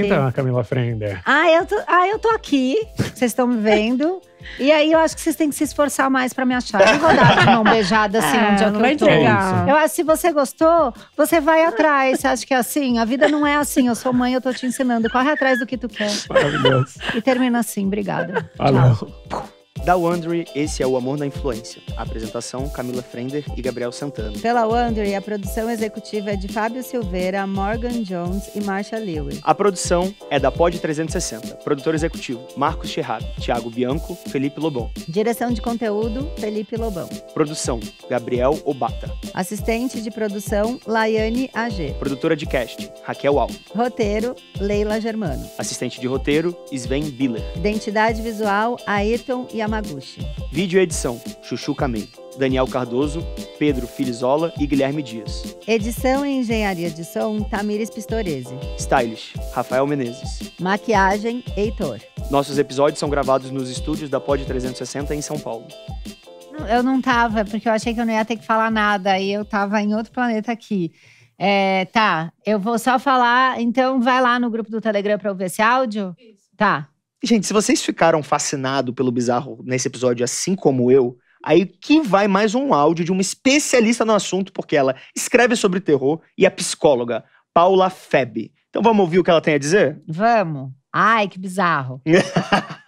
Você não se Camila Frender?
Ah, eu tô, ah, eu tô aqui. Vocês estão me vendo. E aí, eu acho que vocês têm que se esforçar mais pra me achar. Eu não vou dar uma mão beijada assim, é, onde é eu vai tô. Entregar. É eu acho que se você gostou, você vai atrás. Você acha que é assim? A vida não é assim. Eu sou mãe, eu tô te ensinando. Corre atrás do que tu quer.
Maravilhoso.
E termina assim. Obrigada.
Valeu. Tchau. Da Wandry, esse é o Amor na Influência. A apresentação, Camila Frender e Gabriel Santana.
Pela Wandry, a produção executiva é de Fábio Silveira, Morgan Jones e Marsha Lewis.
A produção é da Pod 360. Produtor executivo, Marcos Cherrab, Thiago Bianco, Felipe Lobão.
Direção de conteúdo, Felipe Lobão.
Produção, Gabriel Obata.
Assistente de produção, Laiane AG.
Produtora de cast, Raquel Alves.
Roteiro, Leila Germano.
Assistente de roteiro, Sven Biller.
Identidade visual, Ayrton e Yamaguchi.
Vídeo edição: Chuchu Kamei. Daniel Cardoso, Pedro Filizola e Guilherme Dias.
Edição e engenharia de som, Tamires Pistorese.
Stylish, Rafael Menezes.
Maquiagem, Heitor.
Nossos episódios são gravados nos estúdios da Pod 360 em São Paulo.
Eu não tava, porque eu achei que eu não ia ter que falar nada, e eu tava em outro planeta aqui. É, tá, eu vou só falar, então vai lá no grupo do Telegram para ouvir esse áudio? Isso.
Tá. Gente, se vocês ficaram fascinados pelo bizarro nesse episódio, assim como eu, aí que vai mais um áudio de uma especialista no assunto, porque ela escreve sobre terror e é psicóloga, Paula Feb.
Então vamos ouvir o que ela tem a dizer? Vamos. Ai, que bizarro. (laughs)